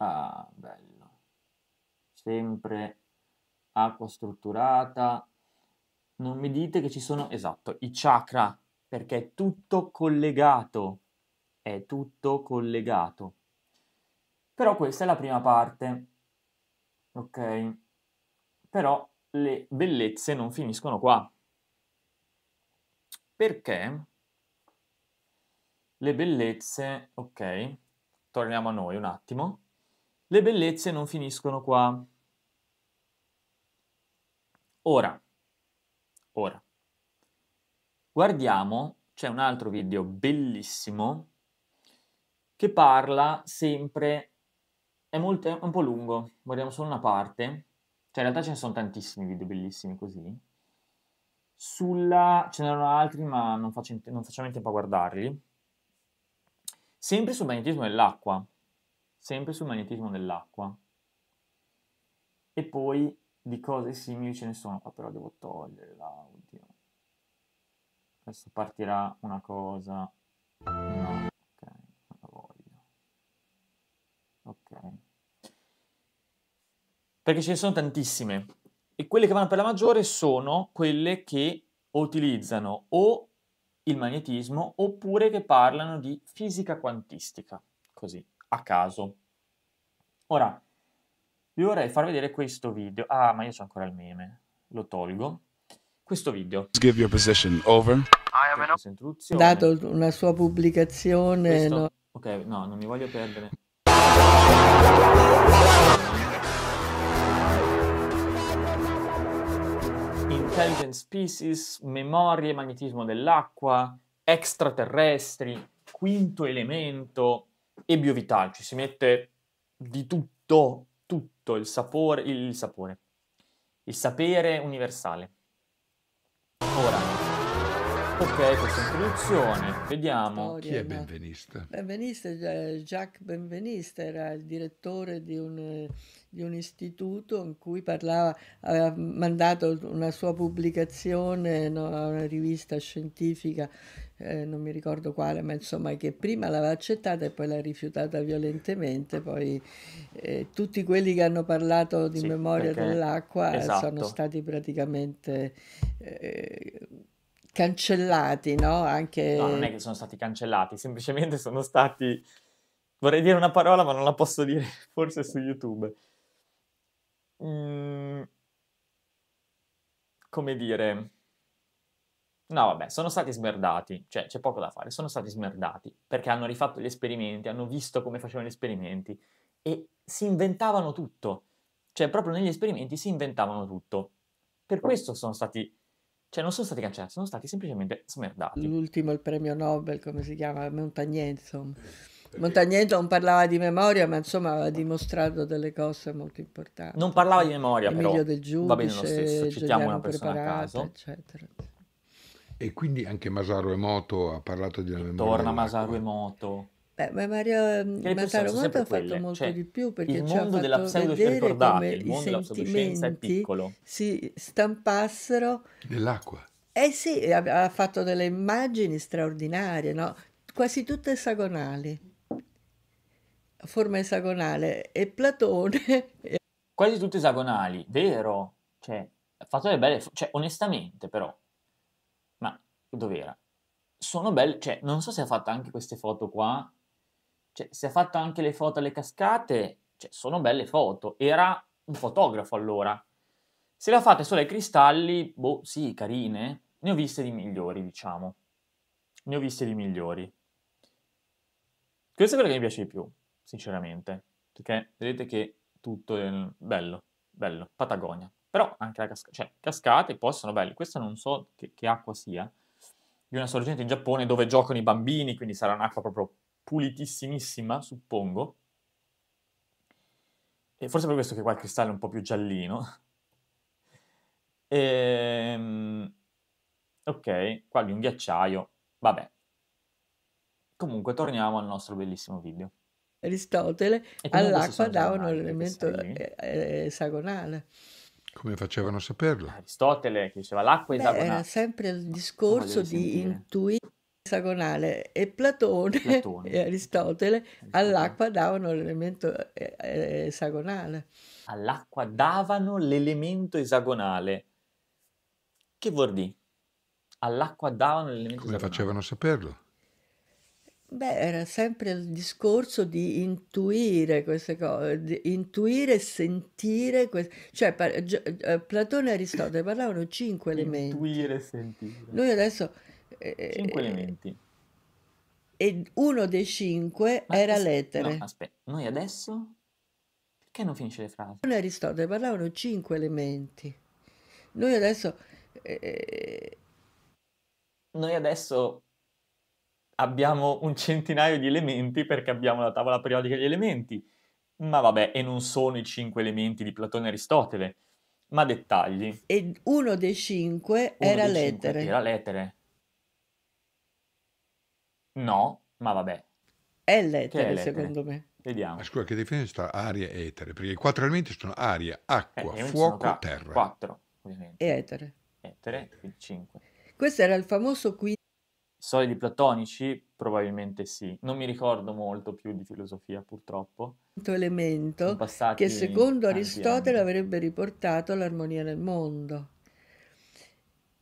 Ah, bello. Sempre acqua strutturata. Non mi dite che ci sono, esatto, i chakra, perché è tutto collegato. È tutto collegato. Però questa è la prima parte. Ok. Però le bellezze non finiscono qua. Perché le bellezze, ok, torniamo a noi un attimo, le bellezze non finiscono qua. Ora, ora, guardiamo, c'è un altro video bellissimo che parla sempre, è, molto, è un po' lungo, guardiamo solo una parte, cioè in realtà ce ne sono tantissimi video bellissimi così, sulla... ce n'erano altri ma non, faccio, non facciamo in tempo a guardarli, sempre sul magnetismo dell'acqua, sempre sul magnetismo dell'acqua. E poi di cose simili ce ne sono, qua ah, però devo togliere l'audio. Adesso partirà una cosa. No, ok, non la voglio. Ok. Perché ce ne sono tantissime e quelle che vanno per la maggiore sono quelle che utilizzano o il magnetismo oppure che parlano di fisica quantistica, così, a caso. Ora, vi vorrei far vedere questo video. Ah, ma io c'ho ancora il meme. Lo tolgo. Questo video. Give your position over. Dato una sua pubblicazione. No. Ok, no, non mi voglio perdere. Intelligent Species, Memorie Magnetismo dell'Acqua, Extraterrestri, Quinto Elemento e Biovital. Ci si mette di tutto, tutto il sapore, il sapore, il sapere universale. Ora, Ok, questa introduzione. Vediamo. Storia, Chi è Benveniste? No? Benveniste, eh, Jacques Benveniste era il direttore di un, di un, istituto in cui parlava, aveva mandato una sua pubblicazione no, a una rivista scientifica, eh, non mi ricordo quale, ma insomma che prima l'aveva accettata e poi l'ha rifiutata violentemente. Poi eh, tutti quelli che hanno parlato di sì, memoria perché... dell'acqua eh, esatto. sono stati praticamente... Eh, cancellati, no? Anche... No, non è che sono stati cancellati, semplicemente sono stati... Vorrei dire una parola, ma non la posso dire, *laughs* forse su YouTube. Mm... Come dire... No, vabbè, sono stati smerdati, cioè c'è poco da fare, sono stati smerdati perché hanno rifatto gli esperimenti, hanno visto come facevano gli esperimenti e si inventavano tutto, cioè proprio negli esperimenti si inventavano tutto. Per questo sono stati cioè, non sono stati cancellati, sono stati semplicemente smerdati. L'ultimo, il premio Nobel, come si chiama? Montagnè, insomma. Montagnè non parlava di memoria, ma insomma aveva dimostrato delle cose molto importanti. Non parlava di memoria, Emilio però. Del Giudice, va bene lo stesso, citiamo una persona a caso. Eccetera. E quindi anche Masaru Emoto ha parlato di una memoria. Torna Masaru Emoto. Beh, ma Maria mm, Mazzarovato ha fatto molto cioè, di più perché il mondo della pseudoscienza è piccolo. si stampassero nell'acqua. Eh sì, ha, ha fatto delle immagini straordinarie, no? quasi tutte esagonali, forma esagonale. E Platone... *laughs* Quasi tutte esagonali, vero? Cioè, ha fatto delle belle... Cioè, onestamente però, ma dov'era? sono belle, cioè non so se ha fatto anche queste foto qua cioè, si è fatto anche le foto alle cascate, cioè, sono belle foto. Era un fotografo allora. Se le ha fatte solo ai cristalli, boh, sì, carine. Ne ho viste di migliori, diciamo. Ne ho viste di migliori. Questo è quello che mi piace di più, sinceramente. Perché vedete che tutto è bello, bello, Patagonia. Però anche la cascata, cioè cascate poi sono belle. Questa non so che, che acqua sia, di una sorgente in Giappone dove giocano i bambini, quindi sarà un'acqua proprio pulitissimissima, suppongo. E forse per questo che qua il cristallo è un po' più giallino. Ehm, ok, qua di un ghiacciaio, vabbè. Comunque torniamo al nostro bellissimo video. Aristotele all'acqua davano l'elemento eh, eh, esagonale. Come facevano a saperlo? Aristotele che diceva l'acqua è esagonale. Era sempre il discorso di intuire esagonale e Platone, *laughs* Platone. e Aristotele all'acqua davano l'elemento eh, eh, esagonale. All'acqua davano l'elemento esagonale. Che vuol dire? All'acqua davano l'elemento Come esagonale. Come facevano a saperlo? Beh, era sempre il discorso di intuire queste cose, di intuire e sentire, que- cioè par- eh, Platone e Aristotele parlavano cinque elementi. Intuire e sentire. Noi adesso Cinque eh, eh, elementi. E uno dei cinque Ma era l'etere. No, aspetta, noi adesso? Perché non finisce le frasi? Con Aristotele parlavano cinque elementi. Noi adesso... Eh, eh... Noi adesso abbiamo un centinaio di elementi perché abbiamo la tavola periodica degli elementi. Ma vabbè, e non sono i cinque elementi di Platone e Aristotele, ma dettagli. E uno dei cinque uno era dei lettere. Cinque era lettere. No, ma vabbè. È l'etere, è secondo me. Vediamo. Ma scusa, che differenza tra aria e etere? Perché i quattro elementi sono aria, eh, acqua, eh, fuoco, terra. Quattro, ovviamente. E etere. Etere, quindi cinque. Questo era il famoso qui. Solidi platonici? Probabilmente sì. Non mi ricordo molto più di filosofia, purtroppo. Quinto Elemento che secondo Aristotele anni. avrebbe riportato l'armonia nel mondo.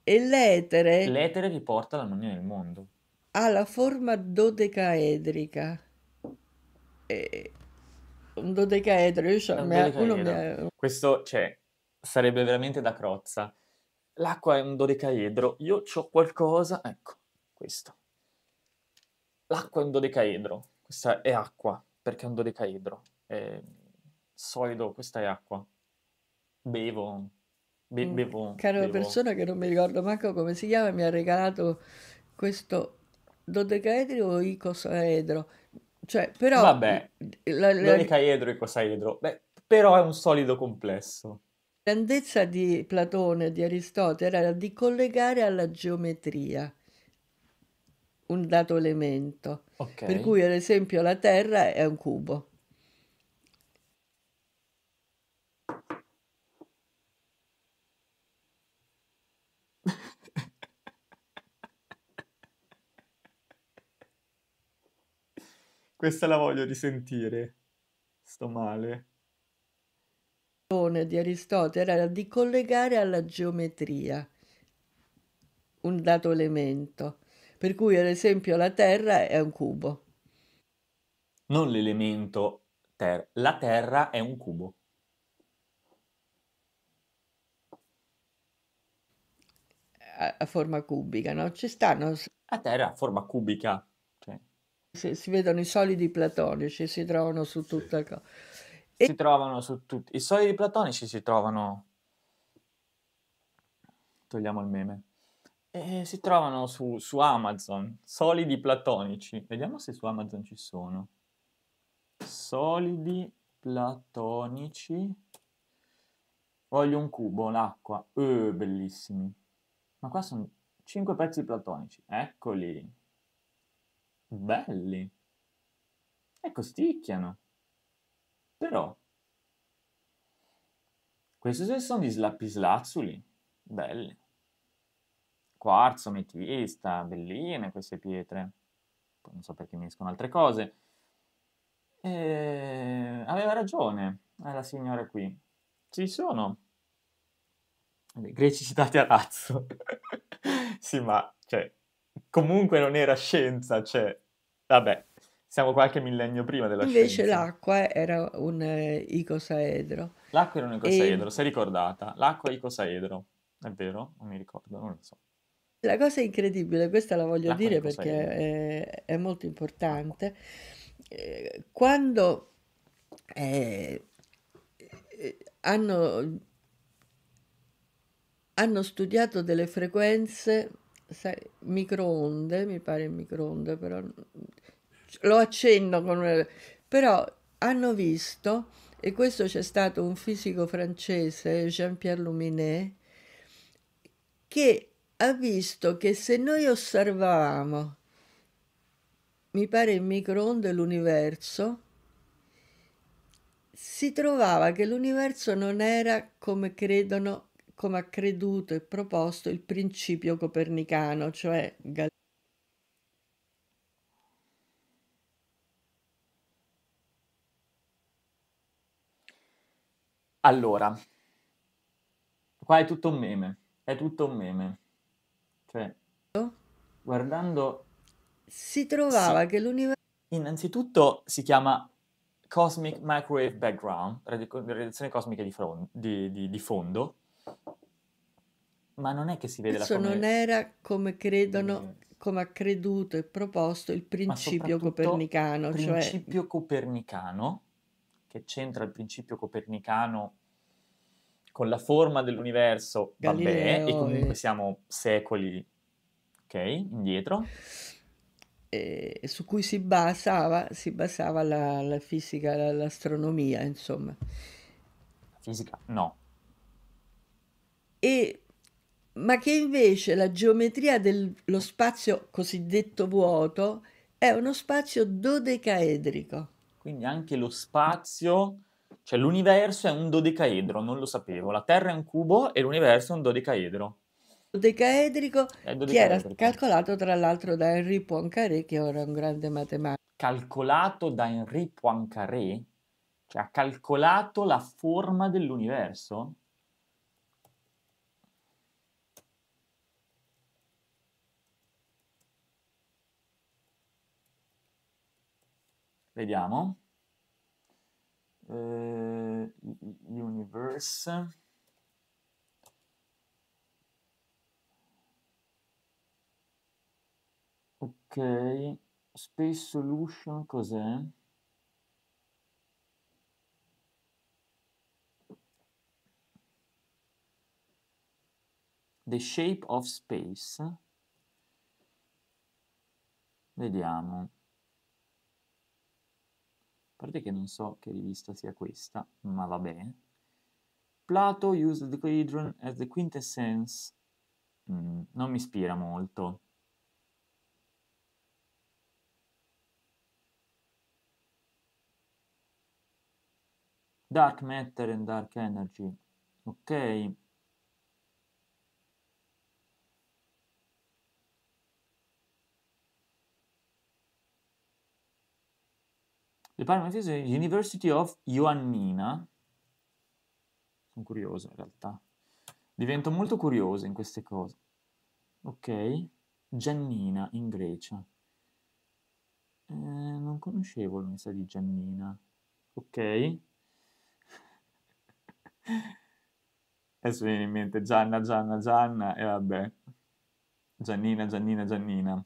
E l'etere... L'etere riporta l'armonia nel mondo ha la forma dodecaedrica. E un dodecaedro, io so, mia, uno mia... Questo cioè, sarebbe veramente da crozza. L'acqua è un dodecaedro, io ho qualcosa, ecco, questo. L'acqua è un dodecaedro, questa è acqua, perché è un dodecaedro. È solido, questa è acqua. Bevo, Be- mm, bevo. Cara bevo. persona che non mi ricordo manco come si chiama, mi ha regalato questo dodecaedro o icosaedro. Cioè, però... Vabbè, la, la... dodecaedro, icosaedro, Beh, però è un solido complesso. La grandezza di Platone di Aristotele era di collegare alla geometria un dato elemento. Okay. Per cui, ad esempio, la Terra è un cubo. Questa la voglio risentire. Sto male. Di Aristotele era di collegare alla geometria un dato elemento, per cui ad esempio la Terra è un cubo. Non l'elemento Terra, la Terra è un cubo. A, a forma cubica, no? Ci stanno... La Terra ha forma cubica, si, si vedono i solidi platonici, si trovano su tutta sì. cosa. Si trovano su tutti. I solidi platonici si trovano... Togliamo il meme. E eh, si trovano su, su Amazon, solidi platonici. Vediamo se su Amazon ci sono. Solidi platonici. Voglio un cubo, l'acqua. Eh, bellissimi. Ma qua sono 5 pezzi platonici. Eccoli belli e costicchiano. Però questi sono di slappislazzuli, belli. Quarzo, metivista, belline queste pietre. Non so perché mi escono altre cose. E... Aveva ragione eh, la signora qui. Ci sono greci citati a razzo. *laughs* sì, ma cioè, comunque non era scienza, cioè, Vabbè, siamo qualche millennio prima della Invece scienza. l'acqua era un eh, icosaedro. L'acqua era un icosaedro, e... sei ricordata. L'acqua è icosaedro, è vero? Non mi ricordo, non lo so. La cosa incredibile, questa la voglio l'acqua dire perché è, è, molto importante, eh, quando eh, eh, hanno, hanno studiato delle frequenze sai, microonde, mi pare microonde, però lo accenno con una... però hanno visto, e questo c'è stato un fisico francese, Jean-Pierre Luminet, che ha visto che se noi osservavamo, mi pare il microonde l'universo, si trovava che l'universo non era come credono, come ha creduto e proposto il principio copernicano, cioè Galileo. Allora, qua è tutto un meme, è tutto un meme. Cioè, guardando... Si trovava sì. che l'universo... Innanzitutto si chiama Cosmic Microwave Background, radiazione cosmica di, front, di, di, di fondo, ma non è che si vede Questo la forma... non era come credono, come ha creduto e proposto il cioè principio copernicano. Il principio cioè... copernicano che c'entra il principio copernicano con la forma dell'universo, Galileo, vabbè, e comunque e... siamo secoli, ok, indietro. Eh, su cui si basava, si basava la, la, fisica, la, l'astronomia, insomma. Fisica, no. E, ma che invece la geometria dello spazio cosiddetto vuoto è uno spazio dodecaedrico. Quindi anche lo spazio, cioè l'universo è un dodecaedro, non lo sapevo. La Terra è un cubo e l'universo è un dodecaedro. Dodecaedrico, dodecaedrico. che era calcolato tra l'altro da Henri Poincaré, che ora è un grande matematico. Calcolato da Henri Poincaré? Cioè ha calcolato la forma dell'universo? Vediamo. Eh, universe. Ok, Space Solution cos'è? The Shape of Space. Vediamo parte che non so che rivista sia questa, ma va bene. Plato used the Quadron as the quintessence. Mm, non mi ispira molto. Dark Matter and Dark Energy. Ok, Department of University of Ioannina. Sono curioso in realtà. Divento molto curioso in queste cose. Ok. Giannina in Grecia. Eh, non conoscevo l'università di Giannina. Ok. *laughs* Adesso viene in mente Gianna, Gianna, Gianna e vabbè. Giannina, Giannina, Giannina.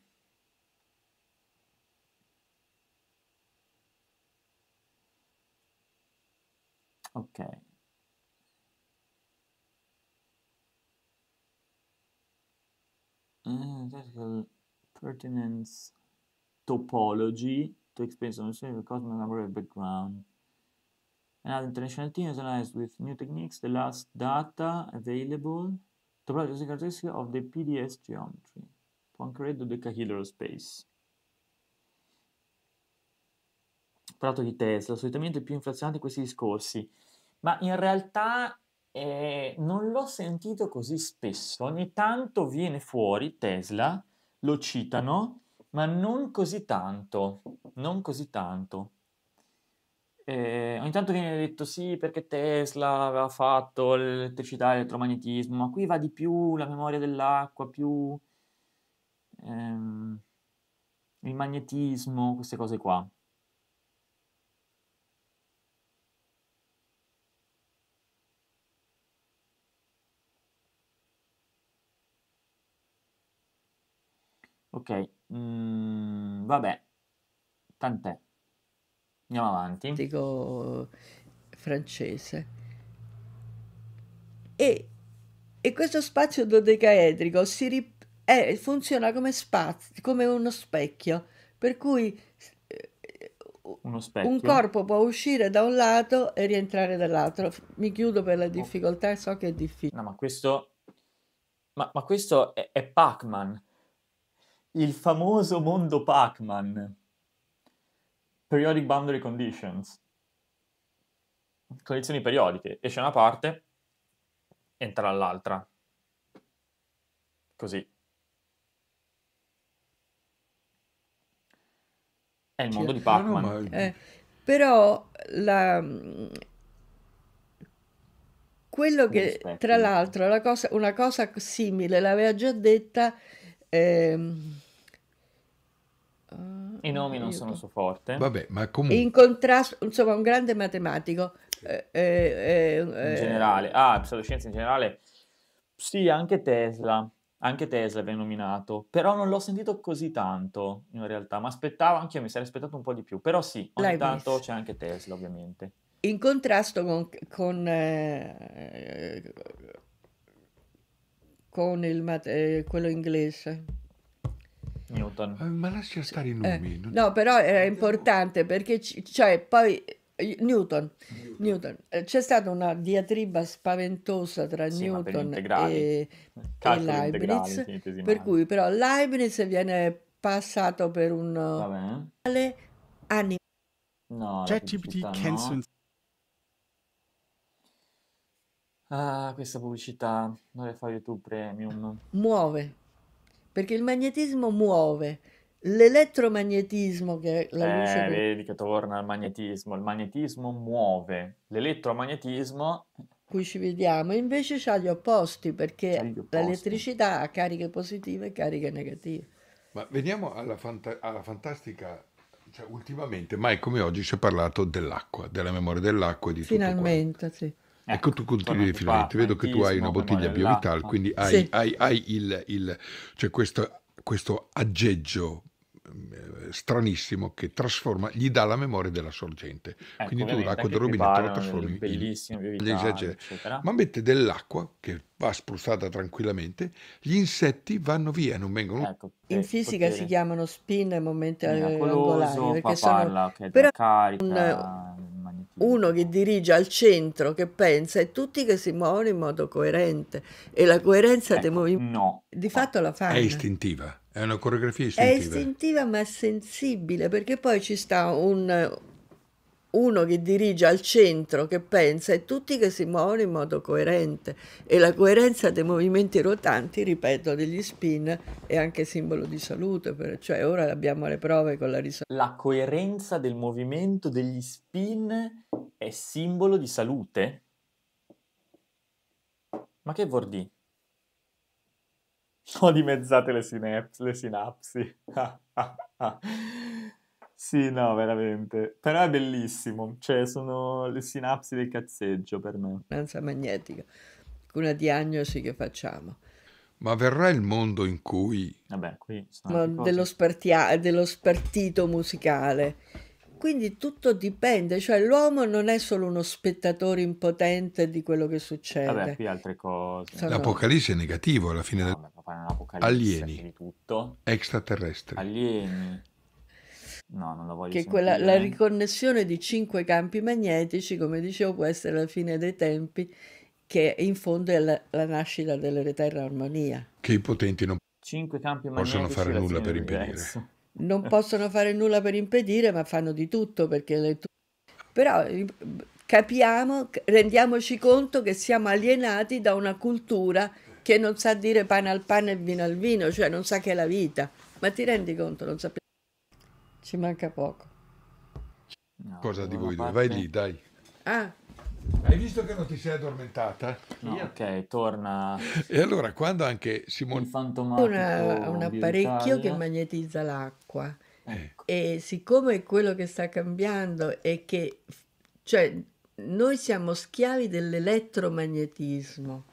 Ok. Uh, pertinence topology to explain solution of the cosmic number of background. Another international team has analyzed with new techniques the last data available topological characteristics of the PDS geometry to ancorate the decahedral space. Ho di Tesla, solitamente più inflazionante questi discorsi ma in realtà eh, non l'ho sentito così spesso. Ogni tanto viene fuori Tesla, lo citano, ma non così tanto, non così tanto. Eh, ogni tanto viene detto sì perché Tesla aveva fatto l'elettricità e l'elettromagnetismo, ma qui va di più la memoria dell'acqua, più ehm, il magnetismo, queste cose qua. Ok, mm, vabbè, tant'è. Andiamo avanti. Dico eh, francese. E, e questo spazio dodecaedrico si ripete eh, è, funziona come spazio, come uno specchio, per cui eh, specchio. un corpo può uscire da un lato e rientrare dall'altro. Mi chiudo per la oh. difficoltà, so che è difficile. No, ma questo, ma, ma questo è, è Pac-Man il famoso mondo Pac-Man, Periodic Boundary Conditions, condizioni periodiche, esce una parte, entra l'altra, così. È il mondo di Pac-Man. Eh, però la, quello che tra l'altro cosa, una cosa simile l'aveva già detta ehm, i nomi non sono suo forte. Vabbè, ma comunque... In contrasto, insomma, un grande matematico. Eh, eh, eh, in eh, generale. Ah, pseudoscienza in generale. Sì, anche Tesla. Anche Tesla viene nominato. Però non l'ho sentito così tanto, in realtà. Ma aspettavo, anche io mi sarei aspettato un po' di più. Però sì, ogni L'hai tanto messo. c'è anche Tesla, ovviamente. In contrasto con... con, eh, con il, eh, quello inglese Newton. Eh, ma lascia stare i nomi. Eh, non... No, però era importante perché c- cioè, poi eh, Newton, Newton. Newton, eh, c'è stata una diatriba spaventosa tra sì, Newton e, e Leibniz, per cui però Leibniz viene passato per un animale. No, ChatGPT no. cancel. Ah, questa pubblicità non dove fa YouTube Premium. Muove perché il magnetismo muove. L'elettromagnetismo, che è la eh, luce... vedi che torna al magnetismo, il magnetismo muove, l'elettromagnetismo... Qui ci vediamo, invece c'ha gli opposti, perché gli opposti. l'elettricità ha cariche positive e cariche negative. Ma veniamo alla, fanta- alla fantastica cioè, ultimamente, mai come oggi, si è parlato dell'acqua, della memoria dell'acqua e di Finalmente, tutto Finalmente, sì. Ecco, ecco, tu continui finalmente, vedo che tu hai una bottiglia Biovital, quindi hai, sì. hai, hai il, il, cioè questo, questo aggeggio eh, stranissimo che trasforma, gli dà la memoria della sorgente. Ecco, Quindi tu l'acqua del rubinetto la trasformi in esagerare. Ma mette dell'acqua che va spruzzata tranquillamente, gli insetti vanno via, non vengono. Ecco, eh, in fisica potere. si chiamano spin e momenti eh, angolari, perché papalla, sono però carica, un, uno che dirige al centro, che pensa, e tutti che si muovono in modo coerente. E la coerenza ecco, dei movimenti no. di fatto la fa... È istintiva è una coreografia istintiva. È istintiva ma sensibile, perché poi ci sta un, uno che dirige al centro, che pensa, e tutti che si muovono in modo coerente. E la coerenza dei movimenti rotanti, ripeto, degli spin è anche simbolo di salute, per, cioè ora abbiamo le prove con la risoluzione. La coerenza del movimento degli spin è simbolo di salute? Ma che vuol dire? Ho dimezzate le, sinaps- le sinapsi. *laughs* sì, no, veramente. Però è bellissimo. Cioè, sono le sinapsi del cazzeggio per me. Manza magnetica. Una diagnosi che facciamo. Ma verrà il mondo in cui... Vabbè, qui... Dello, spartia- dello spartito musicale quindi tutto dipende, cioè l'uomo non è solo uno spettatore impotente di quello che succede. Vabbè, qui altre cose. Sono... L'apocalisse è negativo alla fine. No, del... Alieni. Extraterrestri. Alieni. No, non lo voglio che quella, la eh. riconnessione di cinque campi magnetici, come dicevo, può essere la fine dei tempi, che in fondo è la, la nascita dell'eterna armonia. Che i potenti non cinque campi possono fare nulla per impedire non eh. possono fare nulla per impedire, ma fanno di tutto perché le... Però eh, capiamo, rendiamoci conto che siamo alienati da una cultura che non sa dire pane al pane e vino al vino, cioè non sa che è la vita. Ma ti rendi conto, non sappiamo. Ci manca poco. No, Cosa di voi? Parte... Vai lì, dai. Ah. Hai visto che non ti sei addormentata? No, ok, torna. E allora quando anche Simone... Una, un apparecchio che magnetizza l'acqua. Eh. E siccome quello che sta cambiando è che... Cioè, noi siamo schiavi dell'elettromagnetismo.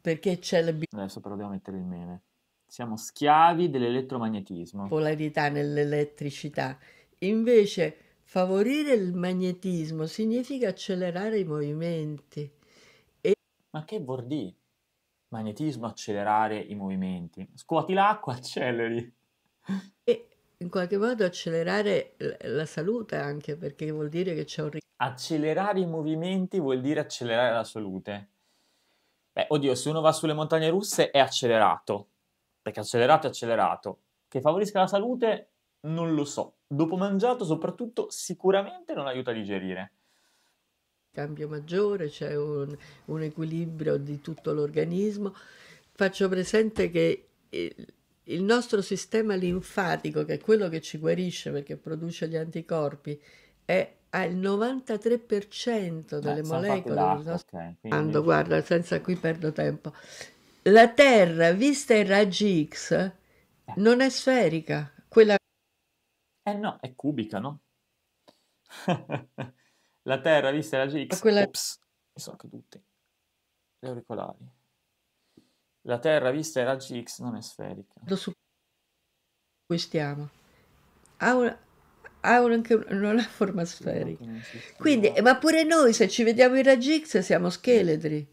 Perché c'è la... Adesso però dobbiamo mettere il meme. Siamo schiavi dell'elettromagnetismo. Polarità nell'elettricità. Invece Favorire il magnetismo significa accelerare i movimenti. E... Ma che vuol dire? Magnetismo, accelerare i movimenti. Scuoti l'acqua, *laughs* acceleri. E in qualche modo accelerare la salute anche, perché vuol dire che c'è un... Accelerare i movimenti vuol dire accelerare la salute. Beh, oddio, se uno va sulle montagne russe è accelerato, perché accelerato è accelerato. Che favorisca la salute non lo so. Dopo mangiato, soprattutto, sicuramente non aiuta a digerire. Cambio maggiore, c'è un, un equilibrio di tutto l'organismo. Faccio presente che eh, il nostro sistema linfatico, che è quello che ci guarisce perché produce gli anticorpi, è al 93% delle eh, molecole del nostro okay, quindi... guarda, senza qui perdo tempo. La Terra, vista in raggi X, eh. non è sferica, eh no, è cubica, no? *laughs* la Terra vista la GX... Quella... Ops, mi sono caduti Le auricolari. La Terra vista ai raggi X non è sferica. Su cui stiamo. Ha, una, ha una, non ha forma sferica. Quindi, eh, ma pure noi se ci vediamo in raggi X siamo scheletri.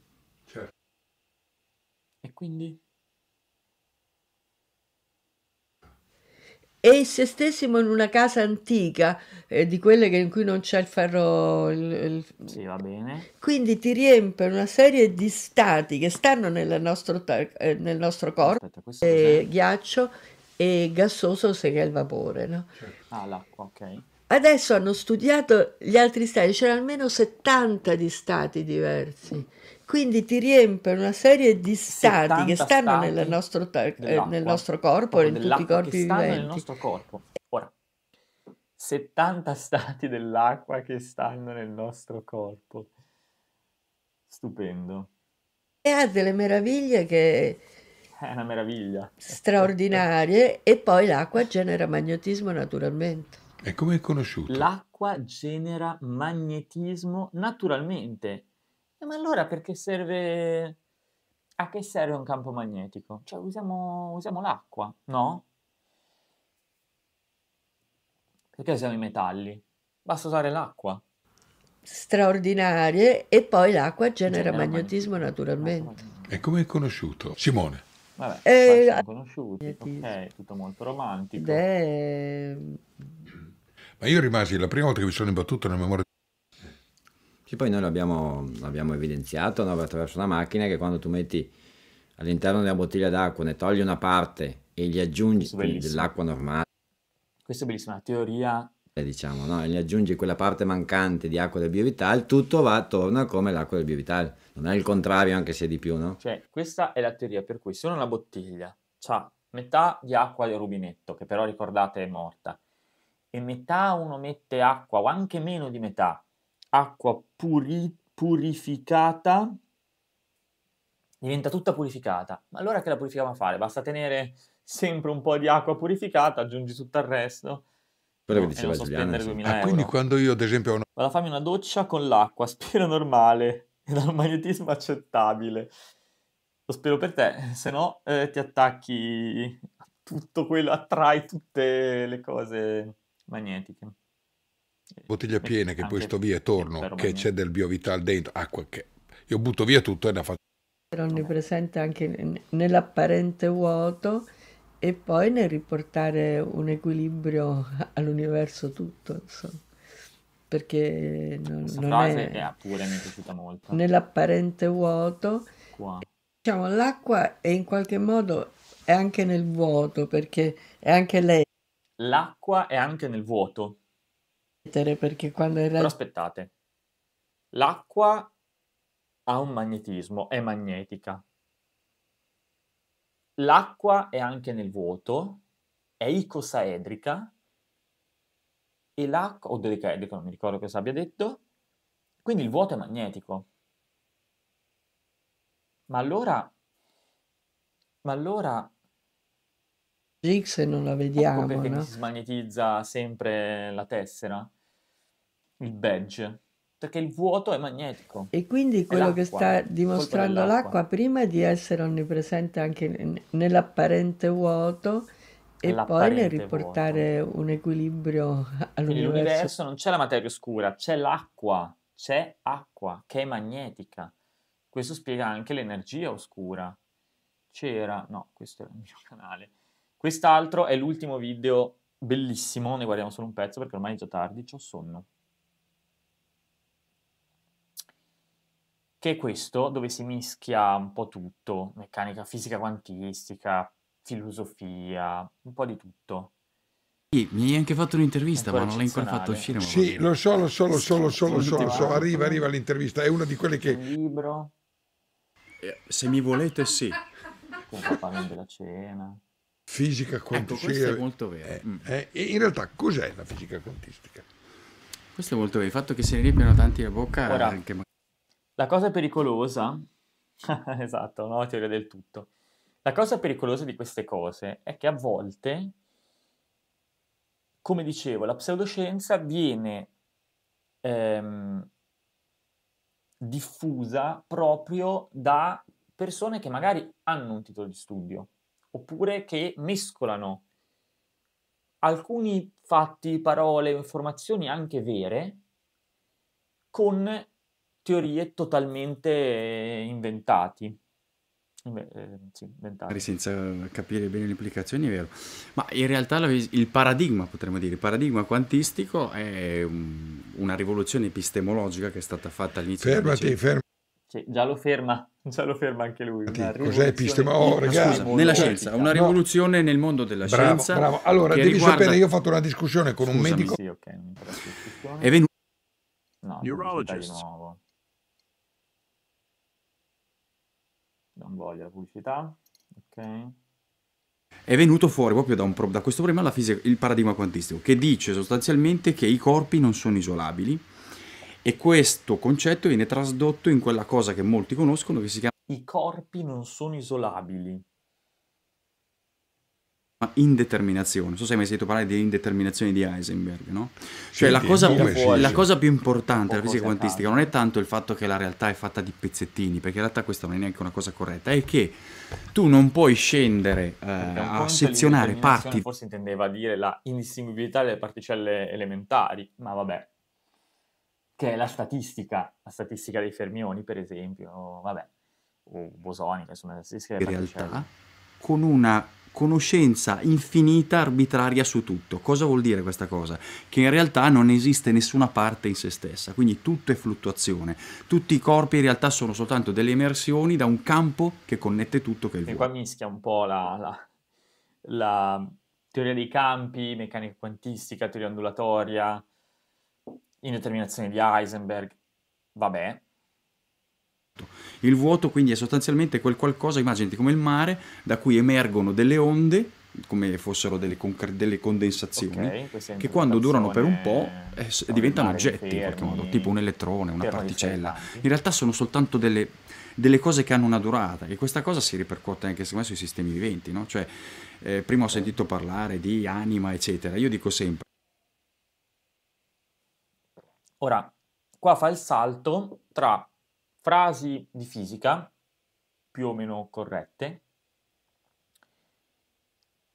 Certo. E quindi? e se stessimo in una casa antica, eh, di quelle in cui non c'è il ferro... Il, il... Sì, va bene. Quindi ti riempie una serie di stati che stanno eh, nel nostro, nel nostro corpo, Aspetta, eh, ghiaccio e gassoso se è il vapore. No? Certo. Ah, l'acqua, ok. Adesso hanno studiato gli altri stati, c'erano almeno 70 di stati diversi quindi ti riempie una serie di stati che stanno stati nel, nostro te- eh, nel, nostro corpo, in tutti i corpi che stanno nel nostro corpo. Ora, 70 stati dell'acqua che stanno nel nostro corpo. Stupendo. E ha delle meraviglie che... È una meraviglia. Straordinarie e poi l'acqua genera magnetismo naturalmente. E come è conosciuto? L'acqua genera magnetismo naturalmente. Eh, ma allora perché serve... A che serve un campo magnetico? Cioè usiamo, usiamo l'acqua, no? Perché usiamo i metalli? Basta usare l'acqua. Straordinarie e poi l'acqua genera, genera magnetismo, magnetismo naturalmente. E come è conosciuto? Simone. Vabbè, eh, conosciuto. ok, tutto molto romantico. De... Ma io rimasi la prima volta che mi sono imbattuto nella memoria che poi noi l'abbiamo, l'abbiamo evidenziato no? attraverso una macchina che quando tu metti all'interno della bottiglia d'acqua, ne togli una parte e gli aggiungi dell'acqua normale. Questa è bellissima, la teoria eh, diciamo, no? gli aggiungi quella parte mancante di acqua del biovital, tutto va, torna come l'acqua del biovital. Non è il contrario, anche se di più, no? Cioè, questa è la teoria per cui se una bottiglia ha metà di acqua del rubinetto, che però ricordate è morta, e metà uno mette acqua, o anche meno di metà, acqua puri- purificata diventa tutta purificata. Ma allora che la purifichiamo a fare? Basta tenere sempre un po' di acqua purificata, aggiungi tutto il resto. Quello no, che diceva so Giuliano. Ah, quindi quando io ad esempio ho una... Vado a farmi una doccia con l'acqua, *laughs* spero normale e dal magnetismo accettabile. Lo spero per te, se no eh, ti attacchi a tutto quello, attrai tutte le cose magnetiche bottiglie piene che poi sto via e torno, che c'è del biovital dentro, acqua che io butto via tutto e la faccio. Era onnipresente anche nell'apparente vuoto e poi nel riportare un equilibrio *laughs* all'universo tutto, insomma. Perché non, non frase è... è pure mi è piaciuta molto. Nell'apparente vuoto, wow. diciamo, l'acqua è in qualche modo è anche nel vuoto, perché è anche lei. L'acqua è anche nel vuoto perché quando in Però aspettate, l'acqua ha un magnetismo, è magnetica. L'acqua è anche nel vuoto, è icosaedrica e l'acqua, o decaedrica, non mi ricordo cosa abbia detto, quindi il vuoto è magnetico. Ma allora... Ma allora... X non la ecco vediamo, ecco perché no? si smagnetizza sempre la tessera? il badge perché il vuoto è magnetico. E quindi quello che sta dimostrando l'acqua. prima di essere onnipresente anche nell'apparente vuoto e poi nel riportare vuoto. un equilibrio *laughs* all'universo. Nell'universo non c'è la materia oscura, c'è l'acqua, c'è acqua che è magnetica. Questo spiega anche l'energia oscura. C'era, no, questo era il mio *laughs* canale. Quest'altro è l'ultimo video bellissimo, ne guardiamo solo un pezzo perché ormai è già tardi, ho sonno. che è questo dove si mischia un po' tutto, meccanica fisica quantistica, filosofia, un po' di tutto. Sì, mi hai anche fatto un'intervista, ma non l'hai ancora fatto uscire. Sì, lo so, lo so, lo so, lo so, lo so, lo so. Arriva, arriva l'intervista, è una di quelle che... Un libro? Eh, se mi volete, sì. Con papà della cena. Fisica quantistica. Ecco, questo è molto vero. Eh, mm. eh, in realtà cos'è la fisica quantistica? Questo è molto vero, il fatto che se ne riempiono tanti la bocca Ora, anche la cosa pericolosa, *laughs* esatto, no? Teoria del tutto. La cosa pericolosa di queste cose è che a volte, come dicevo, la pseudoscienza viene ehm, diffusa proprio da persone che magari hanno un titolo di studio oppure che mescolano alcuni fatti, parole, informazioni anche vere con teorie totalmente eh, inventati. Eh, sì, senza capire bene le implicazioni è vero ma in realtà il paradigma potremmo dire il paradigma quantistico è una rivoluzione epistemologica che è stata fatta all'inizio fermati fermati cioè, già lo ferma, *laughs* già lo ferma anche lui. Cos'è epistema? Oh, ragazzi, nella scienza, una rivoluzione no. nel mondo della bravo, scienza. Bravo. Allora, devi riguarda... sapere, io ho fatto una discussione con Scusami, un medico. Sì, okay, è venuto. No, Neurologist. Di non voglio la pubblicità, ok? È venuto fuori proprio da, pro da questo problema fisica, il paradigma quantistico, che dice sostanzialmente che i corpi non sono isolabili e questo concetto viene trasdotto in quella cosa che molti conoscono che si chiama... I corpi non sono isolabili ma indeterminazione. Non so se hai mai sentito parlare di indeterminazione di Heisenberg, no? Cioè, la cosa, la cosa, più importante della fisica quantistica non è tanto il fatto che la realtà è fatta di pezzettini, perché in realtà questa non è neanche una cosa corretta, è che tu non puoi scendere eh, a sezionare parti. Forse intendeva dire la indistinguibilità delle particelle elementari, ma vabbè. Che è la statistica, la statistica dei fermioni, per esempio, vabbè, o bosonica, insomma, la statistica delle in particelle. In realtà, con una conoscenza infinita arbitraria su tutto. Cosa vuol dire questa cosa? Che in realtà non esiste nessuna parte in se stessa, quindi tutto è fluttuazione. Tutti i corpi in realtà sono soltanto delle emersioni da un campo che connette tutto che è il vuoto. E qua mischia un po' la, la, la teoria dei campi, meccanica quantistica, teoria ondulatoria, indeterminazione di Heisenberg, vabbè, vuoto. Il vuoto quindi è sostanzialmente quel qualcosa, immaginati come il mare, da cui emergono delle onde come fossero delle, conc- delle condensazioni okay, che quando durano per un po' eh, diventano oggetti fermi, in qualche modo, tipo un elettrone, una particella. In realtà sono soltanto delle, delle, cose che hanno una durata e questa cosa si ripercuote anche me, sui sistemi viventi. No? Cioè, eh, prima ho sentito parlare di anima, eccetera. Io dico sempre. Ora, qua fa il salto tra frasi di fisica più o meno corrette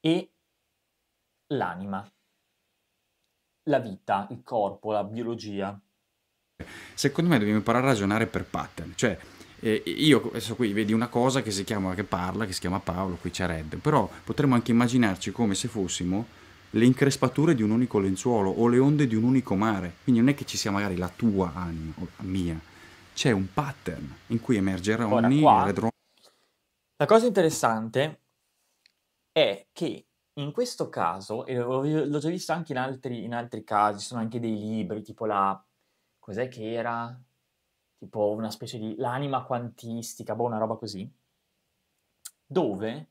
e l'anima, la vita, il corpo, la biologia. Secondo me dobbiamo imparare a ragionare per pattern, cioè eh, io adesso qui vedi una cosa che si chiama che parla, che si chiama Paolo, qui c'è Red, però potremmo anche immaginarci come se fossimo le increspature di un unico lenzuolo o le onde di un unico mare, quindi non è che ci sia magari la tua anima o la mia, c'è un pattern in cui emergerà Ora, ogni qua, redro... La cosa interessante è che in questo caso, e l'ho già visto anche in altri, in altri casi, ci sono anche dei libri, tipo la... cos'è che era? Tipo una specie di... l'anima quantistica, boh, una roba così, dove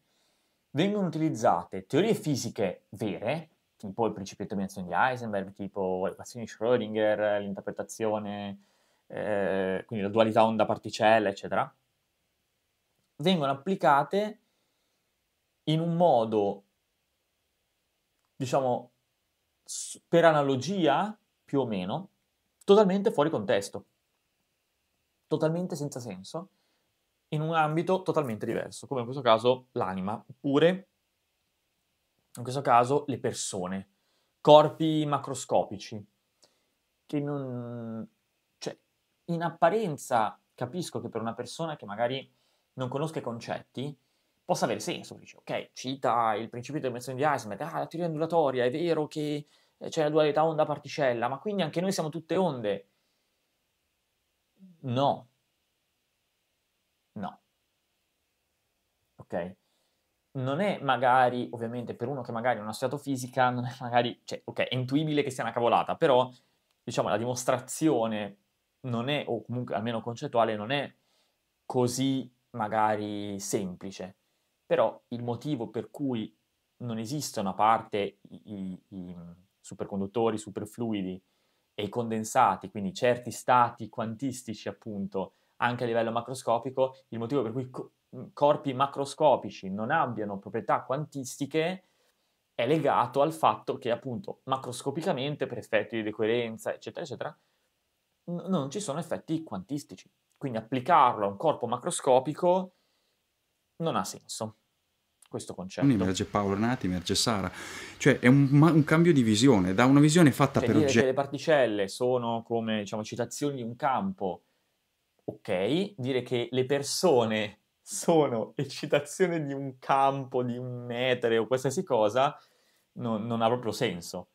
vengono utilizzate teorie fisiche vere, tipo il principio di attenuazione di Heisenberg, tipo l'equazione di Schrödinger, l'interpretazione eh, quindi la dualità onda-particella, eccetera, vengono applicate in un modo, diciamo, per analogia più o meno, totalmente fuori contesto, totalmente senza senso, in un ambito totalmente diverso, come in questo caso l'anima, oppure in questo caso le persone, corpi macroscopici, che non, in apparenza capisco che per una persona che magari non conosca i concetti possa avere senso. Dice, ok, cita il principio di dimensione di Heisenberg, ah, la teoria ondulatoria, è vero che eh, c'è la dualità onda-particella, ma quindi anche noi siamo tutte onde. No. No. Ok? Non è magari, ovviamente, per uno che magari non ha studiato fisica, non è magari, cioè, ok, è intuibile che sia una cavolata, però, diciamo, la dimostrazione non è, o comunque almeno concettuale, non è così magari semplice. Però il motivo per cui non esistono a parte i, i mm, superconduttori, superfluidi e i condensati, quindi certi stati quantistici appunto, anche a livello macroscopico, il motivo per cui co- mm, corpi macroscopici non abbiano proprietà quantistiche è legato al fatto che appunto macroscopicamente, per effetti di decoerenza, eccetera, eccetera, non ci sono effetti quantistici. Quindi applicarlo a un corpo macroscopico non ha senso questo concetto. Non emerge Paolo Renati, emerge Sara. Cioè è un, un, cambio di visione, da una visione fatta cioè, per oggetti. Dire che le particelle sono come diciamo, citazioni di un campo, ok. Dire che le persone sono eccitazione di un campo, di un etere o qualsiasi cosa, non, non ha proprio senso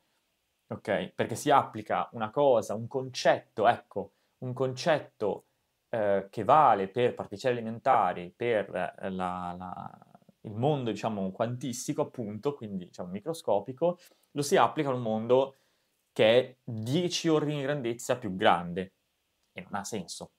ok? Perché si applica una cosa, un concetto, ecco, un concetto eh, che vale per particelle elementari, per eh, la, la, il mondo, diciamo, quantistico, appunto, quindi diciamo microscopico, lo si applica a un mondo che è 10 ordini di grandezza più grande. E non ha senso.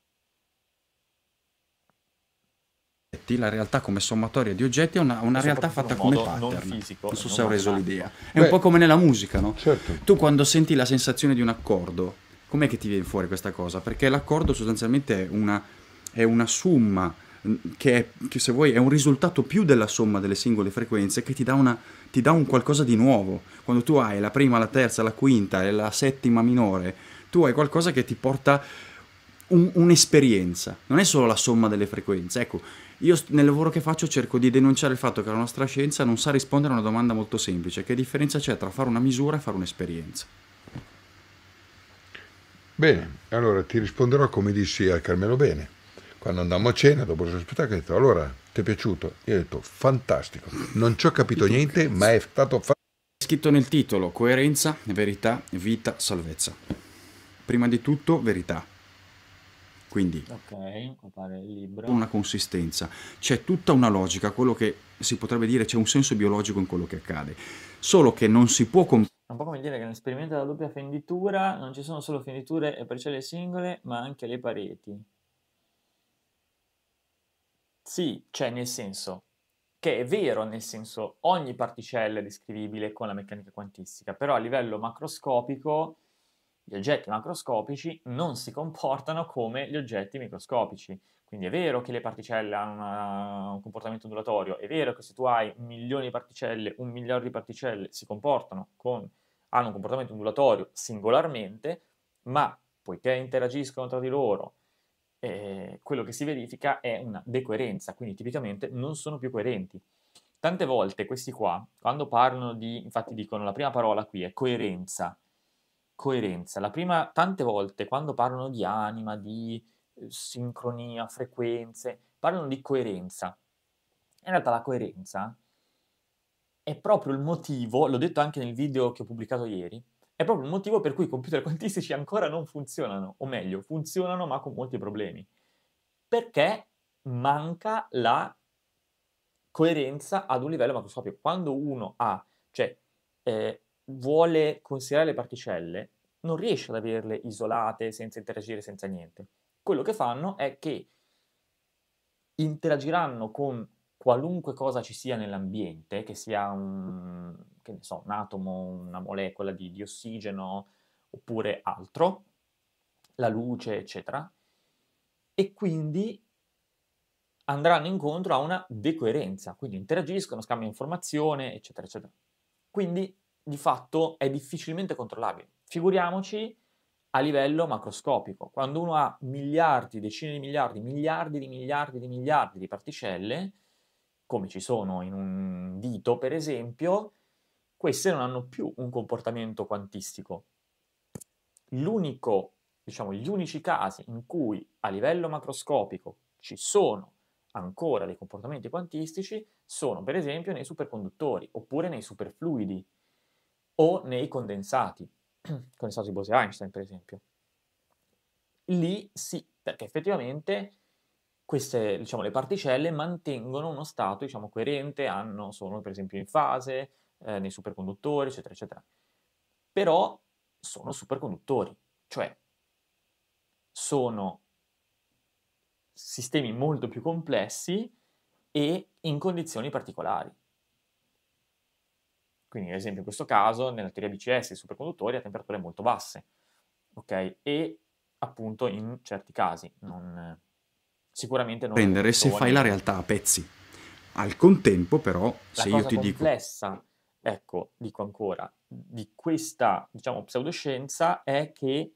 la realtà come sommatoria di oggetti è una, una realtà fatta come pattern. Fisico, non so se ho reso l'idea. È Beh, un po' come nella musica, no? Certo. Tu quando senti la sensazione di un accordo, com'è che ti viene fuori questa cosa? Perché l'accordo sostanzialmente è una, è una summa mm, che, è, che, se vuoi è un risultato più della somma delle singole frequenze che ti dà, una, ti dà un qualcosa di nuovo. Quando tu hai la prima, la terza, la quinta e la settima minore, tu hai qualcosa che ti porta un, un'esperienza, non è solo la somma delle frequenze. Ecco, io nel lavoro che faccio cerco di denunciare il fatto che la nostra scienza non sa rispondere a una domanda molto semplice, che differenza c'è tra fare una misura e fare un'esperienza? Bene, allora ti risponderò come dissi a Carmelo Bene. Quando andammo a cena, dopo il suo spettacolo, ho detto, allora, ti è piaciuto? Io ho detto, fantastico, non ci ho capito niente, ma è stato fantastico. Scritto nel titolo, coerenza, verità, vita, salvezza. Prima di tutto, verità. Quindi okay, una consistenza, c'è tutta una logica, quello che si potrebbe dire c'è un senso biologico in quello che accade, solo che non si può... Comp- un po' come dire che nell'esperimento della doppia fenditura non ci sono solo fenditure e parcelle singole, ma anche le pareti. Sì, cioè nel senso che è vero, nel senso ogni particella è descrivibile con la meccanica quantistica, però a livello macroscopico gli oggetti macroscopici non si comportano come gli oggetti microscopici. Quindi è vero che le particelle hanno una, un comportamento ondulatorio, è vero che se tu hai milioni di particelle, un miliardo di particelle si comportano con, hanno un comportamento ondulatorio singolarmente, ma poiché interagiscono tra di loro, eh, quello che si verifica è una decoerenza, quindi tipicamente non sono più coerenti. Tante volte questi qua, quando parlano di, infatti dicono la prima parola qui è coerenza, coerenza. La prima, tante volte quando parlano di anima, di eh, sincronia, frequenze, parlano di coerenza. In realtà la coerenza è proprio il motivo, l'ho detto anche nel video che ho pubblicato ieri, è proprio il motivo per cui i computer *laughs* quantistici ancora non funzionano, o meglio, funzionano ma con molti problemi. Perché manca la coerenza ad un livello macroscopico. Quando uno ha, cioè eh, vuole considerare le particelle non riesce ad averle isolate senza interagire, senza niente. Quello che fanno è che interagiranno con qualunque cosa ci sia nell'ambiente, che sia un, che so, un atomo, una molecola di, di ossigeno oppure altro, la luce, eccetera, e quindi andranno incontro a una decoerenza, quindi interagiscono, scambiano informazione, eccetera, eccetera. Quindi di fatto è difficilmente controllabile. Figuriamoci a livello macroscopico, quando uno ha miliardi, decine di miliardi, miliardi di miliardi di miliardi di particelle, come ci sono in un dito per esempio, queste non hanno più un comportamento quantistico. L'unico, diciamo, gli unici casi in cui a livello macroscopico ci sono ancora dei comportamenti quantistici sono per esempio nei superconduttori oppure nei superfluidi o nei condensati, *clears throat* condensati Bose-Einstein per esempio. Lì sì, perché effettivamente queste, diciamo, le particelle mantengono uno stato, diciamo, coerente, hanno, sono per esempio in fase, eh, nei superconduttori, eccetera, eccetera. Però sono superconduttori, cioè sono sistemi molto più complessi e in condizioni particolari. Quindi, ad esempio, in questo caso, nella teoria BCS, i superconduttori a temperature molto basse, ok? E appunto in certi casi, non, sicuramente non... Prendere se fai la realtà a pezzi. Al contempo, però, la se io ti complessa, dico... ecco, dico ancora, di questa, diciamo, pseudoscienza è che...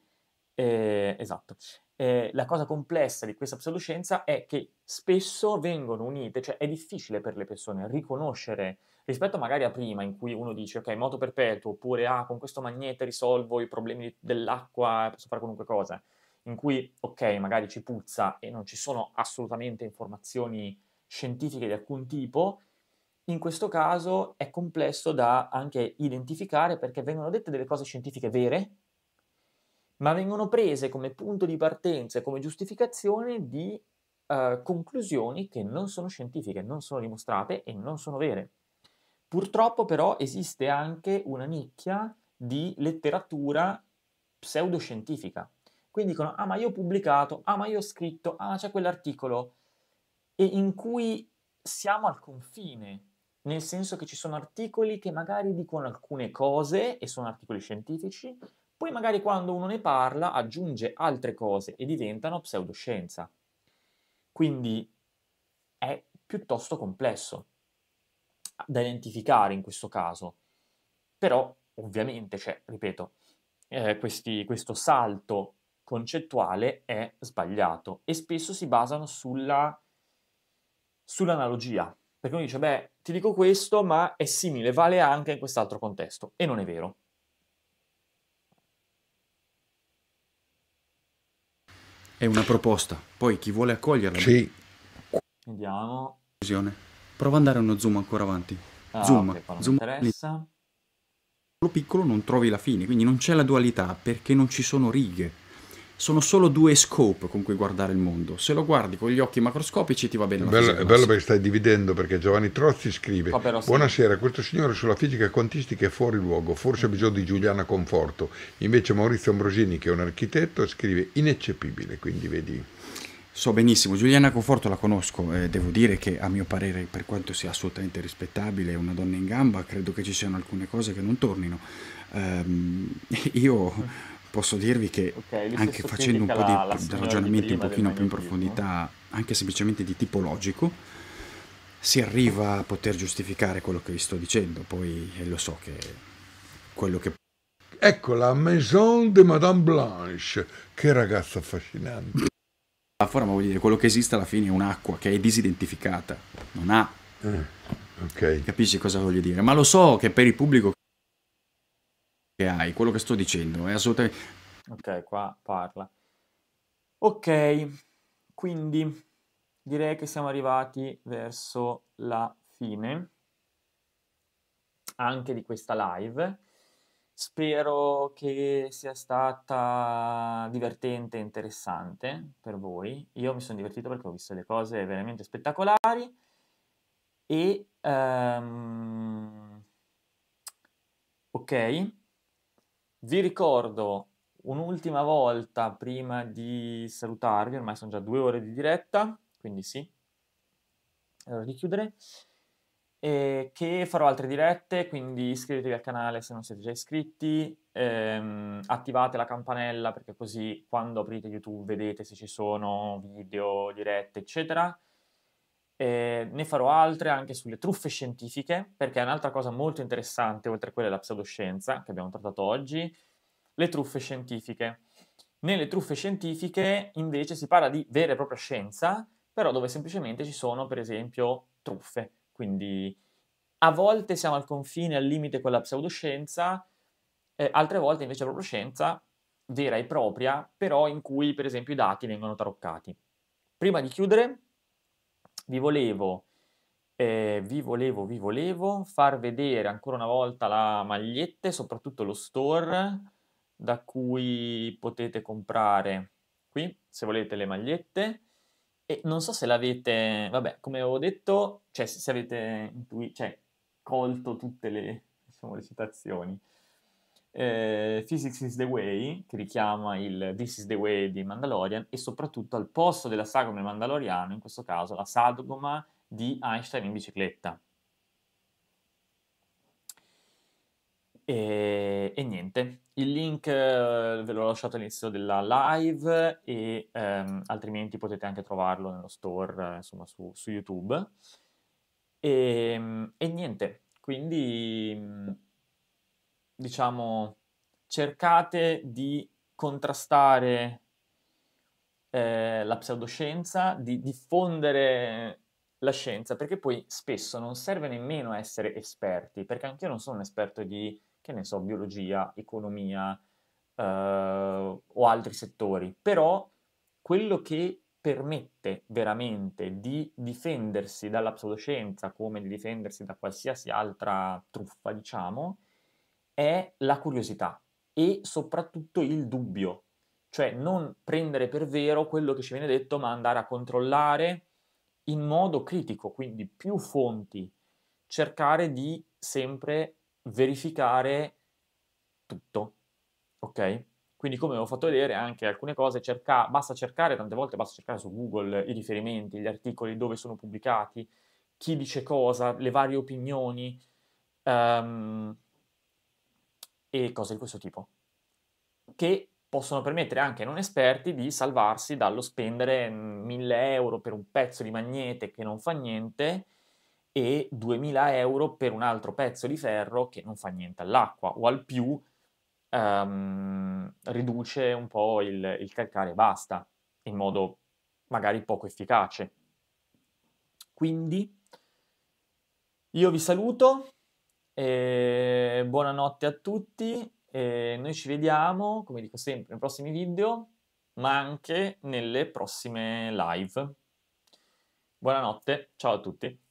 Eh, esatto. Eh, la cosa complessa di questa pseudoscienza è che spesso vengono unite, cioè è difficile per le persone riconoscere rispetto magari a prima in cui uno dice ok, moto perpetuo, oppure ah, con questo magnete risolvo i problemi dell'acqua, posso fare qualunque cosa, in cui ok, magari ci puzza e non ci sono assolutamente informazioni scientifiche di alcun tipo, in questo caso è complesso da anche identificare perché vengono dette delle cose scientifiche vere, ma vengono prese come punto di partenza e come giustificazione di eh, conclusioni che non sono scientifiche, non sono dimostrate e non sono vere. Purtroppo però esiste anche una nicchia di letteratura pseudoscientifica. Quindi dicono, ah ma io ho pubblicato, ah ma io ho scritto, ah c'è quell'articolo, e in cui siamo al confine, nel senso che ci sono articoli che magari dicono alcune cose e sono articoli scientifici, poi magari quando uno ne parla aggiunge altre cose e diventano pseudoscienza. Quindi è piuttosto complesso da identificare in questo caso. Però, ovviamente, cioè, ripeto, eh, questi, questo salto concettuale è sbagliato e spesso si basano sulla, sull'analogia. Perché uno dice, beh, ti dico questo, ma è simile, vale anche in quest'altro contesto. E non è vero. È una proposta, poi chi vuole accoglierla. Sì. Vediamo. Prova a andare uno zoom ancora avanti. Ah, zoom, okay, zoom. Interessa. piccolo non trovi la fine, quindi non c'è la dualità perché non ci sono righe. Sono solo due scope con cui guardare il mondo. Se lo guardi con gli occhi macroscopici ti va bene. È bello, è bello perché stai dividendo perché Giovanni Trozzi scrive: oh, sì. Buonasera, questo signore sulla fisica quantistica è fuori luogo, forse ha bisogno di Giuliana Conforto. Invece Maurizio Ambrosini, che è un architetto, scrive ineccepibile, quindi vedi. So benissimo, Giuliana Conforto la conosco, eh, devo dire che a mio parere, per quanto sia assolutamente rispettabile, è una donna in gamba, credo che ci siano alcune cose che non tornino. Um, *laughs* io posso dirvi che okay, anche facendo un po' di la ragionamenti di un pochino più in profondità, anche semplicemente di tipo logico, si arriva a poter giustificare quello che vi sto dicendo, poi eh, lo so che quello che Ecco la Maison de Madame Blanche, che ragazza affascinante metafora, ah, ma vuol dire quello che esiste alla fine è un'acqua che è disidentificata, non ha. Eh, okay. Capisci cosa voglio dire? Ma lo so che per il pubblico che hai, quello che sto dicendo è assolutamente... Ok, qua parla. Ok, quindi direi che siamo arrivati verso la fine anche di questa live. Spero che sia stata divertente e interessante per voi. Io mi sono divertito perché ho visto le cose veramente spettacolari e um, ok, vi ricordo un'ultima volta prima di salutarvi, ormai sono già due ore di diretta, quindi sì, è ora di chiudere e che farò altre dirette, quindi iscrivetevi al canale se non siete già iscritti, ehm, attivate la campanella perché così quando aprite YouTube vedete se ci sono video, dirette, eccetera. E ne farò altre anche sulle truffe scientifiche, perché è un'altra cosa molto interessante, oltre a quella della pseudoscienza che abbiamo trattato oggi, le truffe scientifiche. Nelle truffe scientifiche invece si parla di vera e propria scienza, però dove semplicemente ci sono per esempio truffe quindi a volte siamo al confine, al limite con la pseudoscienza, eh, altre volte invece è proprio scienza vera e propria, però in cui per esempio i dati vengono taroccati. Prima di chiudere, vi volevo, eh, vi volevo, vi volevo far vedere ancora una volta la maglietta, soprattutto lo store da cui potete comprare qui, se volete le magliette. E non so se l'avete, vabbè, come avevo detto, cioè se avete intui- cioè, colto tutte le, diciamo, le citazioni. Eh, Physics is the Way, che richiama il This is the Way di Mandalorian, e soprattutto al posto della sagoma del Mandaloriano, in questo caso la sagoma di Einstein in bicicletta. E, e niente, il link eh, ve l'ho lasciato all'inizio della live e ehm, altrimenti potete anche trovarlo nello store, eh, insomma, su, su YouTube. E, ehm, e, niente, quindi mm, diciamo cercate di contrastare eh, la pseudoscienza, di diffondere la scienza, perché poi spesso non serve nemmeno essere esperti, perché anch'io non sono un esperto di che ne so, biologia, economia eh, o altri settori, però quello che permette veramente di difendersi dalla pseudoscienza come di difendersi da qualsiasi altra truffa, diciamo, è la curiosità e soprattutto il dubbio, cioè non prendere per vero quello che ci viene detto, ma andare a controllare in modo critico, quindi più fonti, cercare di sempre verificare tutto, ok? Quindi come ho fatto vedere anche alcune cose, cerca, basta cercare, tante volte basta cercare su Google i riferimenti, gli articoli, dove sono pubblicati, chi dice cosa, le varie opinioni um, e cose di questo tipo, che possono permettere anche ai non esperti di salvarsi dallo spendere 1000 euro per un pezzo di magnete che non fa niente e 2000 euro per un altro pezzo di ferro che non fa niente all'acqua o al più um, riduce un po' il, il calcare e basta in modo magari poco efficace. Quindi io vi saluto, e buonanotte a tutti e noi ci vediamo, come dico sempre, nei prossimi video, ma anche nelle prossime live. Buonanotte, ciao a tutti.